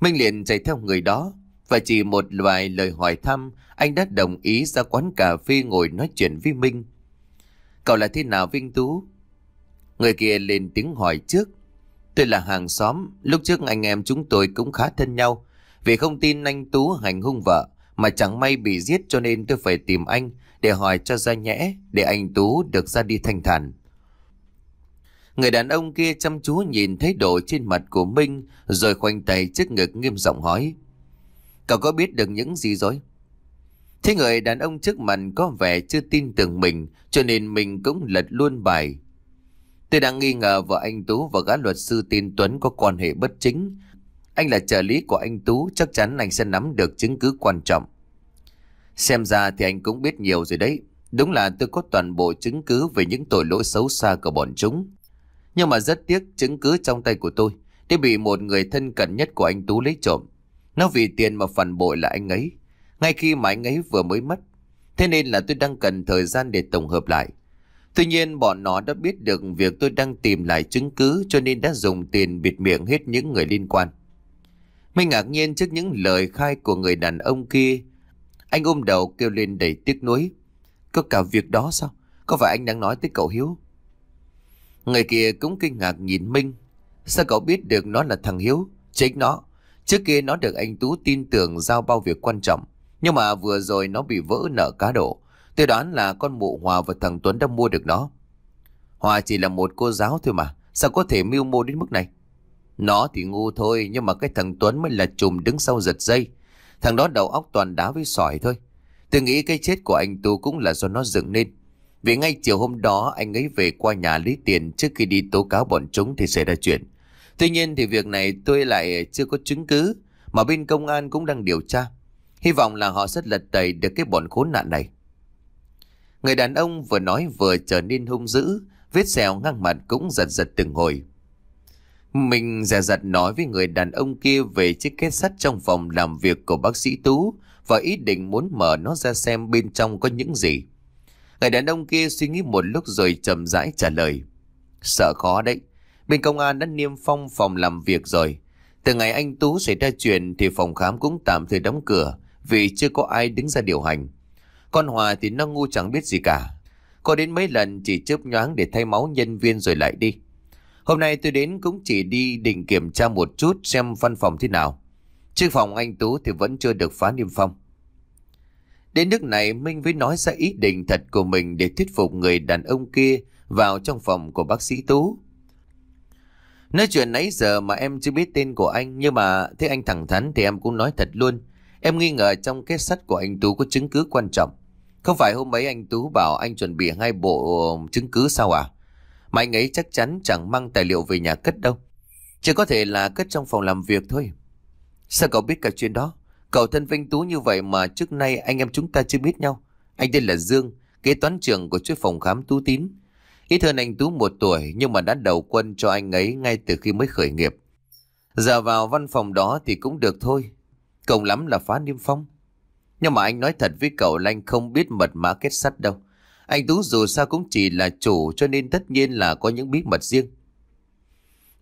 Minh liền chạy theo người đó, và chỉ một loài lời hỏi thăm, anh đã đồng ý ra quán cà phê ngồi nói chuyện với Minh. Cậu là thế nào Vinh Tú? Người kia lên tiếng hỏi trước. Tôi là hàng xóm, lúc trước anh em chúng tôi cũng khá thân nhau. Vì không tin anh Tú hành hung vợ, mà chẳng may bị giết cho nên tôi phải tìm anh để hỏi cho ra nhẽ, để anh Tú được ra đi thanh thản. Người đàn ông kia chăm chú nhìn thấy độ trên mặt của Minh rồi khoanh tay trước ngực nghiêm giọng hỏi. Cậu có biết được những gì rồi? Thế người đàn ông trước mặt có vẻ chưa tin tưởng mình Cho nên mình cũng lật luôn bài Tôi đang nghi ngờ vợ anh Tú và gã luật sư tin Tuấn có quan hệ bất chính Anh là trợ lý của anh Tú Chắc chắn anh sẽ nắm được chứng cứ quan trọng Xem ra thì anh cũng biết nhiều rồi đấy Đúng là tôi có toàn bộ chứng cứ về những tội lỗi xấu xa của bọn chúng Nhưng mà rất tiếc chứng cứ trong tay của tôi Đã bị một người thân cận nhất của anh Tú lấy trộm nó vì tiền mà phản bội là anh ấy Ngay khi mà anh ấy vừa mới mất Thế nên là tôi đang cần thời gian để tổng hợp lại Tuy nhiên bọn nó đã biết được Việc tôi đang tìm lại chứng cứ Cho nên đã dùng tiền bịt miệng hết những người liên quan Mình ngạc nhiên trước những lời khai của người đàn ông kia Anh ôm đầu kêu lên đầy tiếc nuối Có cả việc đó sao Có phải anh đang nói tới cậu Hiếu Người kia cũng kinh ngạc nhìn Minh Sao cậu biết được nó là thằng Hiếu Chính nó Trước kia nó được anh Tú tin tưởng giao bao việc quan trọng, nhưng mà vừa rồi nó bị vỡ nợ cá độ. Tôi đoán là con mụ Hòa và thằng Tuấn đã mua được nó. Hòa chỉ là một cô giáo thôi mà, sao có thể mưu mô đến mức này? Nó thì ngu thôi, nhưng mà cái thằng Tuấn mới là chùm đứng sau giật dây. Thằng đó đầu óc toàn đá với sỏi thôi. Tôi nghĩ cái chết của anh Tú cũng là do nó dựng nên. Vì ngay chiều hôm đó anh ấy về qua nhà lấy tiền trước khi đi tố cáo bọn chúng thì xảy ra chuyện. Tuy nhiên thì việc này tôi lại chưa có chứng cứ, mà bên công an cũng đang điều tra. Hy vọng là họ sẽ lật tẩy được cái bọn khốn nạn này. Người đàn ông vừa nói vừa trở nên hung dữ, vết xèo ngang mặt cũng giật giật từng hồi. Mình dè dặt nói với người đàn ông kia về chiếc két sắt trong phòng làm việc của bác sĩ Tú và ý định muốn mở nó ra xem bên trong có những gì. Người đàn ông kia suy nghĩ một lúc rồi chậm rãi trả lời. Sợ khó đấy, Bên công an đã niêm phong phòng làm việc rồi. Từ ngày anh Tú xảy ra chuyện thì phòng khám cũng tạm thời đóng cửa vì chưa có ai đứng ra điều hành. Con Hòa thì nó ngu chẳng biết gì cả. Có đến mấy lần chỉ chớp nhoáng để thay máu nhân viên rồi lại đi. Hôm nay tôi đến cũng chỉ đi định kiểm tra một chút xem văn phòng thế nào. Chứ phòng anh Tú thì vẫn chưa được phá niêm phong. Đến nước này Minh mới nói ra ý định thật của mình để thuyết phục người đàn ông kia vào trong phòng của bác sĩ Tú. Nói chuyện nãy giờ mà em chưa biết tên của anh Nhưng mà thế anh thẳng thắn thì em cũng nói thật luôn Em nghi ngờ trong kết sắt của anh Tú có chứng cứ quan trọng Không phải hôm ấy anh Tú bảo anh chuẩn bị hai bộ chứng cứ sao à Mà anh ấy chắc chắn chẳng mang tài liệu về nhà cất đâu Chỉ có thể là cất trong phòng làm việc thôi Sao cậu biết cả chuyện đó Cậu thân Vinh Tú như vậy mà trước nay anh em chúng ta chưa biết nhau Anh tên là Dương Kế toán trưởng của chuỗi phòng khám Tú Tín Ít hơn anh Tú một tuổi nhưng mà đã đầu quân cho anh ấy ngay từ khi mới khởi nghiệp. Giờ vào văn phòng đó thì cũng được thôi. Cộng lắm là phá niêm phong. Nhưng mà anh nói thật với cậu là không biết mật mã kết sắt đâu. Anh Tú dù sao cũng chỉ là chủ cho nên tất nhiên là có những bí mật riêng.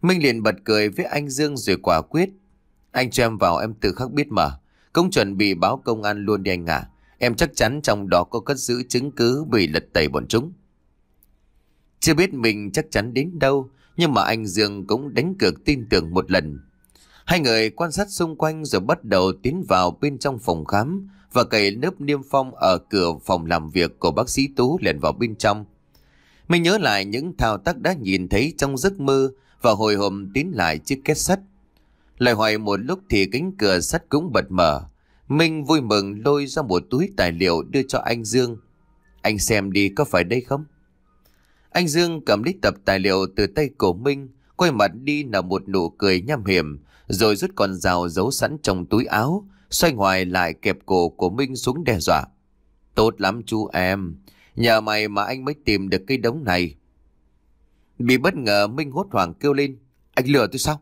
Minh liền bật cười với anh Dương rồi quả quyết. Anh cho em vào em tự khắc biết mà. Cũng chuẩn bị báo công an luôn đi anh ạ. À. Em chắc chắn trong đó có cất giữ chứng cứ bị lật tẩy bọn chúng. Chưa biết mình chắc chắn đến đâu, nhưng mà anh Dương cũng đánh cược tin tưởng một lần. Hai người quan sát xung quanh rồi bắt đầu tiến vào bên trong phòng khám và cậy nếp niêm phong ở cửa phòng làm việc của bác sĩ Tú lèn vào bên trong. Mình nhớ lại những thao tác đã nhìn thấy trong giấc mơ và hồi hộp tiến lại chiếc két sắt. Lại hoài một lúc thì cánh cửa sắt cũng bật mở. Minh vui mừng lôi ra một túi tài liệu đưa cho anh Dương. Anh xem đi có phải đây không? Anh Dương cầm lấy tập tài liệu từ tay cổ Minh, quay mặt đi nở một nụ cười nhăm hiểm, rồi rút con dao giấu sẵn trong túi áo, xoay ngoài lại kẹp cổ của Minh xuống đe dọa. Tốt lắm chú em, nhờ mày mà anh mới tìm được cái đống này. Bị bất ngờ Minh hốt hoảng kêu lên, anh lừa tôi sao?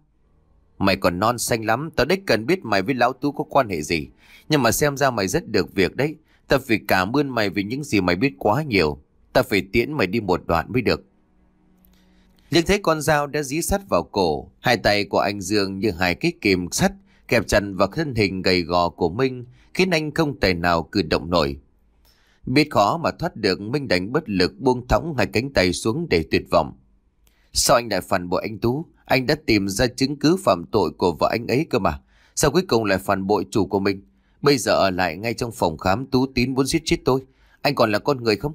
Mày còn non xanh lắm, tao đích cần biết mày với lão Tú có quan hệ gì. Nhưng mà xem ra mày rất được việc đấy. Tao phải cảm ơn mày vì những gì mày biết quá nhiều. Ta phải tiễn mày đi một đoạn mới được. Liếc thấy con dao đã dí sắt vào cổ, hai tay của anh Dương như hai cái kìm sắt kẹp chặt vào thân hình gầy gò của Minh, khiến anh không tài nào cử động nổi. Biết khó mà thoát được, Minh đánh bất lực buông thõng hai cánh tay xuống để tuyệt vọng. Sao anh lại phản bội anh Tú? Anh đã tìm ra chứng cứ phạm tội của vợ anh ấy cơ mà. Sao cuối cùng lại phản bội chủ của mình? Bây giờ ở lại ngay trong phòng khám Tú Tín muốn giết chết tôi. Anh còn là con người không?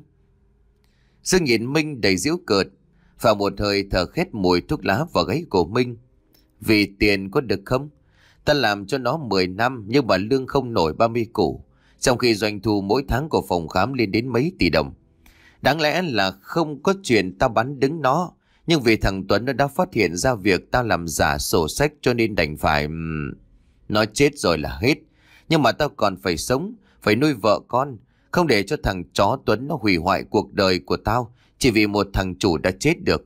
Dương nhìn Minh đầy giễu cợt và một thời thở khét mùi thuốc lá vào gáy của Minh. Vì tiền có được không? Ta làm cho nó 10 năm nhưng mà lương không nổi 30 củ. Trong khi doanh thu mỗi tháng của phòng khám lên đến mấy tỷ đồng. Đáng lẽ là không có chuyện ta bắn đứng nó. Nhưng vì thằng Tuấn nó đã phát hiện ra việc ta làm giả sổ sách cho nên đành phải... Nó chết rồi là hết. Nhưng mà tao còn phải sống, phải nuôi vợ con. Không để cho thằng chó Tuấn nó hủy hoại cuộc đời của tao Chỉ vì một thằng chủ đã chết được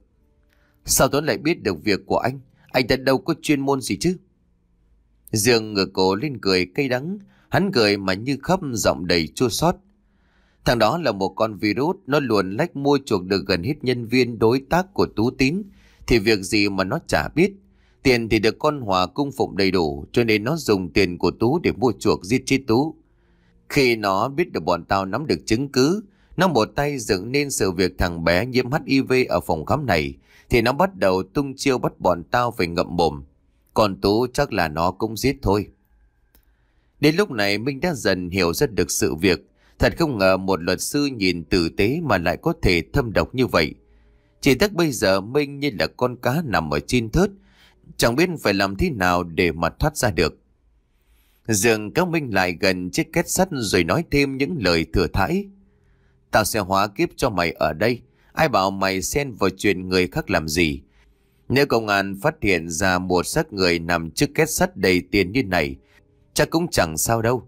Sao Tuấn lại biết được việc của anh Anh ta đâu có chuyên môn gì chứ Dương ngửa cổ lên cười cay đắng Hắn cười mà như khóc giọng đầy chua xót Thằng đó là một con virus Nó luồn lách mua chuộc được gần hết nhân viên đối tác của Tú Tín Thì việc gì mà nó chả biết Tiền thì được con Hòa cung phụng đầy đủ Cho nên nó dùng tiền của Tú để mua chuộc giết chết Tú khi nó biết được bọn tao nắm được chứng cứ, nó một tay dựng nên sự việc thằng bé nhiễm HIV ở phòng khám này, thì nó bắt đầu tung chiêu bắt bọn tao phải ngậm mồm. Còn Tú chắc là nó cũng giết thôi. Đến lúc này Minh đã dần hiểu rất được sự việc. Thật không ngờ một luật sư nhìn tử tế mà lại có thể thâm độc như vậy. Chỉ tức bây giờ Minh như là con cá nằm ở trên thớt, chẳng biết phải làm thế nào để mà thoát ra được. Dường cao minh lại gần chiếc két sắt rồi nói thêm những lời thừa thãi. Tao sẽ hóa kiếp cho mày ở đây. Ai bảo mày xen vào chuyện người khác làm gì? Nếu công an phát hiện ra một xác người nằm trước két sắt đầy tiền như này, chắc cũng chẳng sao đâu.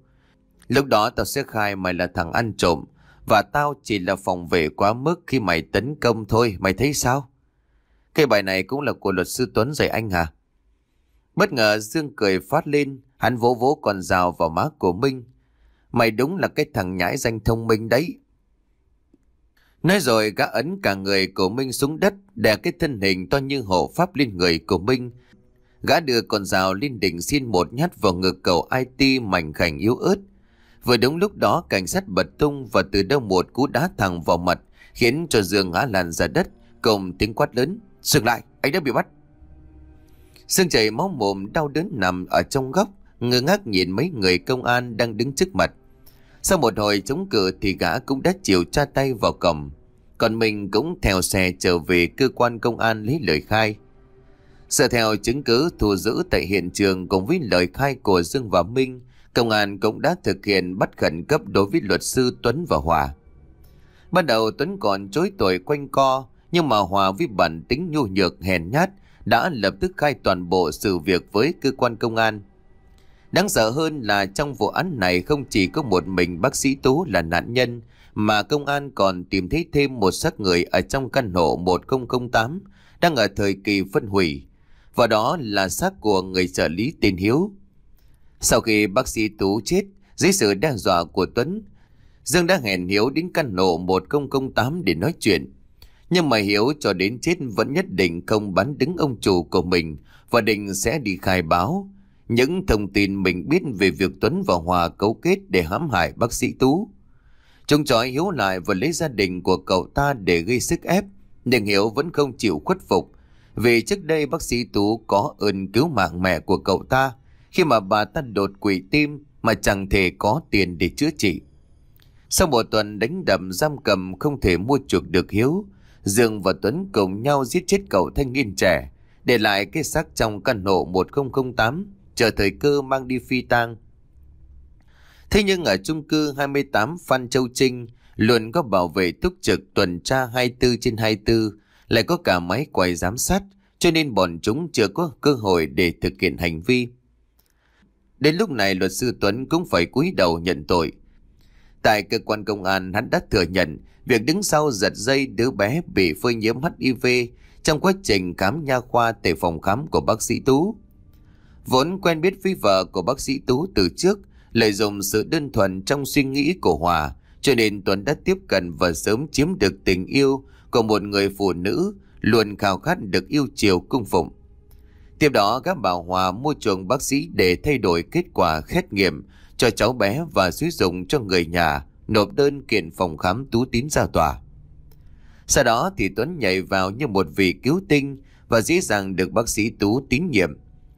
Lúc đó tao sẽ khai mày là thằng ăn trộm và tao chỉ là phòng vệ quá mức khi mày tấn công thôi, mày thấy sao? Cái bài này cũng là của luật sư Tuấn dạy anh à? Bất ngờ Dương cười phát lên, Hắn vỗ vỗ con dao vào má của Minh. Mày đúng là cái thằng nhãi danh thông minh đấy. Nói rồi gã ấn cả người của Minh xuống đất, đè cái thân hình to như hộ pháp lên người của Minh. Gã đưa con dao lên đỉnh xin một nhát vào ngực cầu IT mảnh khảnh yếu ớt. Vừa đúng lúc đó cảnh sát bật tung và từ đâu một cú đá thẳng vào mặt khiến cho Dương ngã lăn ra đất cùng tiếng quát lớn. Dừng lại, anh đã bị bắt. Sương chảy máu mồm đau đớn nằm ở trong góc ngơ ngác nhìn mấy người công an đang đứng trước mặt. Sau một hồi chống cự thì gã cũng đã chịu tra tay vào cổng. Còn mình cũng theo xe trở về cơ quan công an lấy lời khai. Dựa theo chứng cứ thu giữ tại hiện trường cùng với lời khai của Dương và Minh, công an cũng đã thực hiện bắt khẩn cấp đối với luật sư Tuấn và Hòa. Ban đầu Tuấn còn chối tội quanh co, nhưng mà Hòa với bản tính nhu nhược hèn nhát đã lập tức khai toàn bộ sự việc với cơ quan công an. Đáng sợ hơn là trong vụ án này không chỉ có một mình bác sĩ Tú là nạn nhân, mà công an còn tìm thấy thêm một xác người ở trong căn hộ 1008 đang ở thời kỳ phân hủy, và đó là xác của người trợ lý tên Hiếu. Sau khi bác sĩ Tú chết, dưới sự đe dọa của Tuấn, Dương đã hẹn Hiếu đến căn hộ 1008 để nói chuyện. Nhưng mà Hiếu cho đến chết vẫn nhất định không bắn đứng ông chủ của mình và định sẽ đi khai báo những thông tin mình biết về việc Tuấn và Hòa cấu kết để hãm hại bác sĩ Tú. Trông trói Hiếu lại và lấy gia đình của cậu ta để gây sức ép, nhưng Hiếu vẫn không chịu khuất phục. Vì trước đây bác sĩ Tú có ơn cứu mạng mẹ của cậu ta khi mà bà ta đột quỵ tim mà chẳng thể có tiền để chữa trị. Sau một tuần đánh đập giam cầm không thể mua chuộc được Hiếu, Dương và Tuấn cùng nhau giết chết cậu thanh niên trẻ, để lại cái xác trong căn hộ 1008 chờ thời cơ mang đi phi tang. Thế nhưng ở chung cư 28 Phan Châu Trinh luôn có bảo vệ túc trực tuần tra 24 trên 24, lại có cả máy quay giám sát, cho nên bọn chúng chưa có cơ hội để thực hiện hành vi. Đến lúc này luật sư Tuấn cũng phải cúi đầu nhận tội. Tại cơ quan công an hắn đã thừa nhận việc đứng sau giật dây đứa bé bị phơi nhiễm HIV trong quá trình khám nha khoa tại phòng khám của bác sĩ Tú. Vốn quen biết với vợ của bác sĩ Tú từ trước, lợi dụng sự đơn thuần trong suy nghĩ của Hòa, cho nên Tuấn đã tiếp cận và sớm chiếm được tình yêu của một người phụ nữ luôn khao khát được yêu chiều cung phụng. Tiếp đó các bảo Hòa mua chuồng bác sĩ để thay đổi kết quả xét nghiệm cho cháu bé và sử dụng cho người nhà nộp đơn kiện phòng khám tú tín ra tòa. Sau đó thì Tuấn nhảy vào như một vị cứu tinh và dễ dàng được bác sĩ Tú tín nhiệm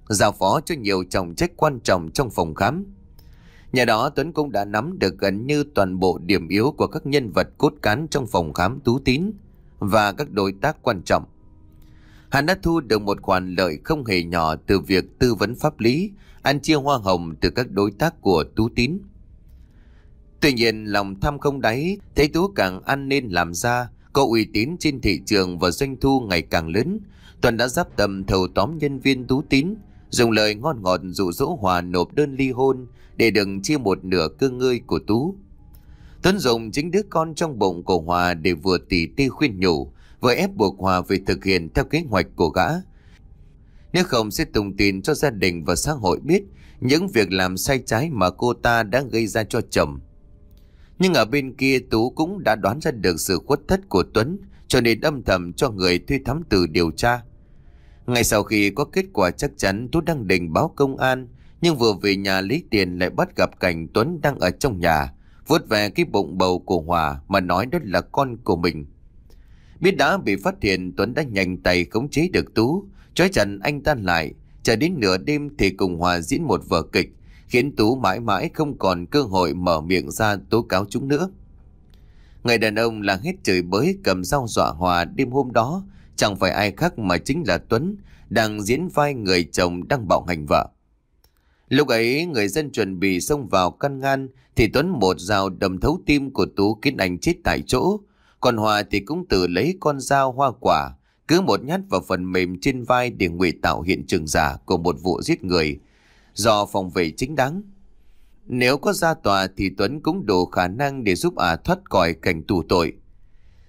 giao phó cho nhiều trọng trách quan trọng trong phòng khám. nhờ đó Tuấn cũng đã nắm được gần như toàn bộ điểm yếu của các nhân vật cốt cán trong phòng khám Tú Tín và các đối tác quan trọng. Hắn đã thu được một khoản lợi không hề nhỏ từ việc tư vấn pháp lý, ăn chia hoa hồng từ các đối tác của Tú Tín. Tuy nhiên lòng tham không đáy, thấy Tú càng ăn nên làm ra, có uy tín trên thị trường và doanh thu ngày càng lớn. Tuấn đã giáp tầm thầu tóm nhân viên Tú Tín dùng lời ngon ngọt dụ dỗ Hòa nộp đơn ly hôn để đừng chia một nửa cơ ngơi của Tú. Tuấn dùng chính đứa con trong bụng của Hòa để vừa tỉ ti khuyên nhủ, vừa ép buộc Hòa phải thực hiện theo kế hoạch của gã. Nếu không sẽ tung tin cho gia đình và xã hội biết những việc làm sai trái mà cô ta đã gây ra cho chồng. Nhưng ở bên kia Tú cũng đã đoán ra được sự khuất thất của Tuấn cho nên âm thầm cho người thuê thám tử điều tra. Ngay sau khi có kết quả chắc chắn Tú đang định báo công an Nhưng vừa về nhà lấy tiền lại bắt gặp cảnh Tuấn đang ở trong nhà vuốt về cái bụng bầu của Hòa mà nói đó là con của mình. Biết đã bị phát hiện Tuấn đã nhanh tay khống chế được Tú, chói chặt anh ta lại, chờ đến nửa đêm thì cùng Hòa diễn một vở kịch, khiến Tú mãi mãi không còn cơ hội mở miệng ra tố cáo chúng nữa. Người đàn ông là hết trời bới cầm dao dọa Hòa đêm hôm đó, chẳng phải ai khác mà chính là Tuấn, đang diễn vai người chồng đang bạo hành vợ. Lúc ấy, người dân chuẩn bị xông vào căn ngăn, thì Tuấn một dao đâm thấu tim của Tú khiến anh chết tại chỗ. Còn Hòa thì cũng tự lấy con dao hoa quả, cứ một nhát vào phần mềm trên vai để ngụy tạo hiện trường giả của một vụ giết người, do phòng vệ chính đáng. Nếu có ra tòa thì Tuấn cũng đủ khả năng để giúp ả à thoát khỏi cảnh tù tội.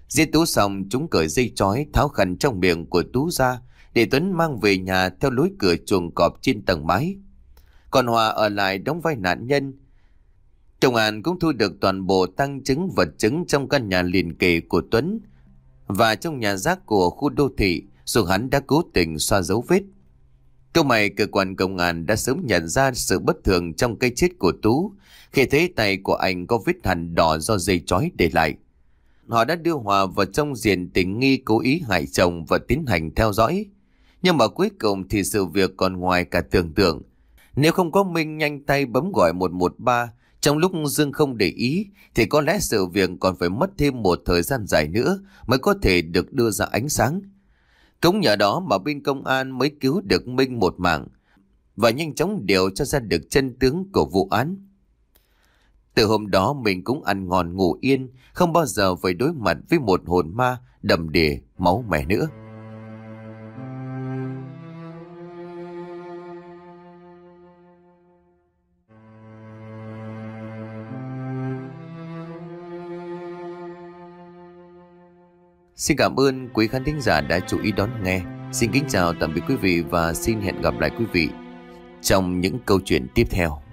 Giết Tú xong chúng cởi dây chói tháo khăn trong miệng của Tú ra để Tuấn mang về nhà theo lối cửa chuồng cọp trên tầng mái. Còn Hòa ở lại đóng vai nạn nhân. Trọng an cũng thu được toàn bộ tăng chứng vật chứng trong căn nhà liền kề của Tuấn và trong nhà rác của khu đô thị dù hắn đã cố tình xoa dấu vết. Câu mày cơ quan công an đã sớm nhận ra sự bất thường trong cái chết của Tú khi thấy tay của anh có vết hằn đỏ do dây chói để lại họ đã đưa Hòa vào trong diện tình nghi cố ý hại chồng và tiến hành theo dõi. Nhưng mà cuối cùng thì sự việc còn ngoài cả tưởng tượng. Nếu không có Minh nhanh tay bấm gọi 113, trong lúc Dương không để ý, thì có lẽ sự việc còn phải mất thêm một thời gian dài nữa mới có thể được đưa ra ánh sáng. Cũng nhờ đó mà bên công an mới cứu được Minh một mạng và nhanh chóng điều tra ra được chân tướng của vụ án. Từ hôm đó mình cũng ăn ngon ngủ yên, không bao giờ phải đối mặt với một hồn ma đầm đìa máu mẻ nữa. Xin cảm ơn quý khán thính giả đã chú ý đón nghe. Xin kính chào tạm biệt quý vị và xin hẹn gặp lại quý vị trong những câu chuyện tiếp theo.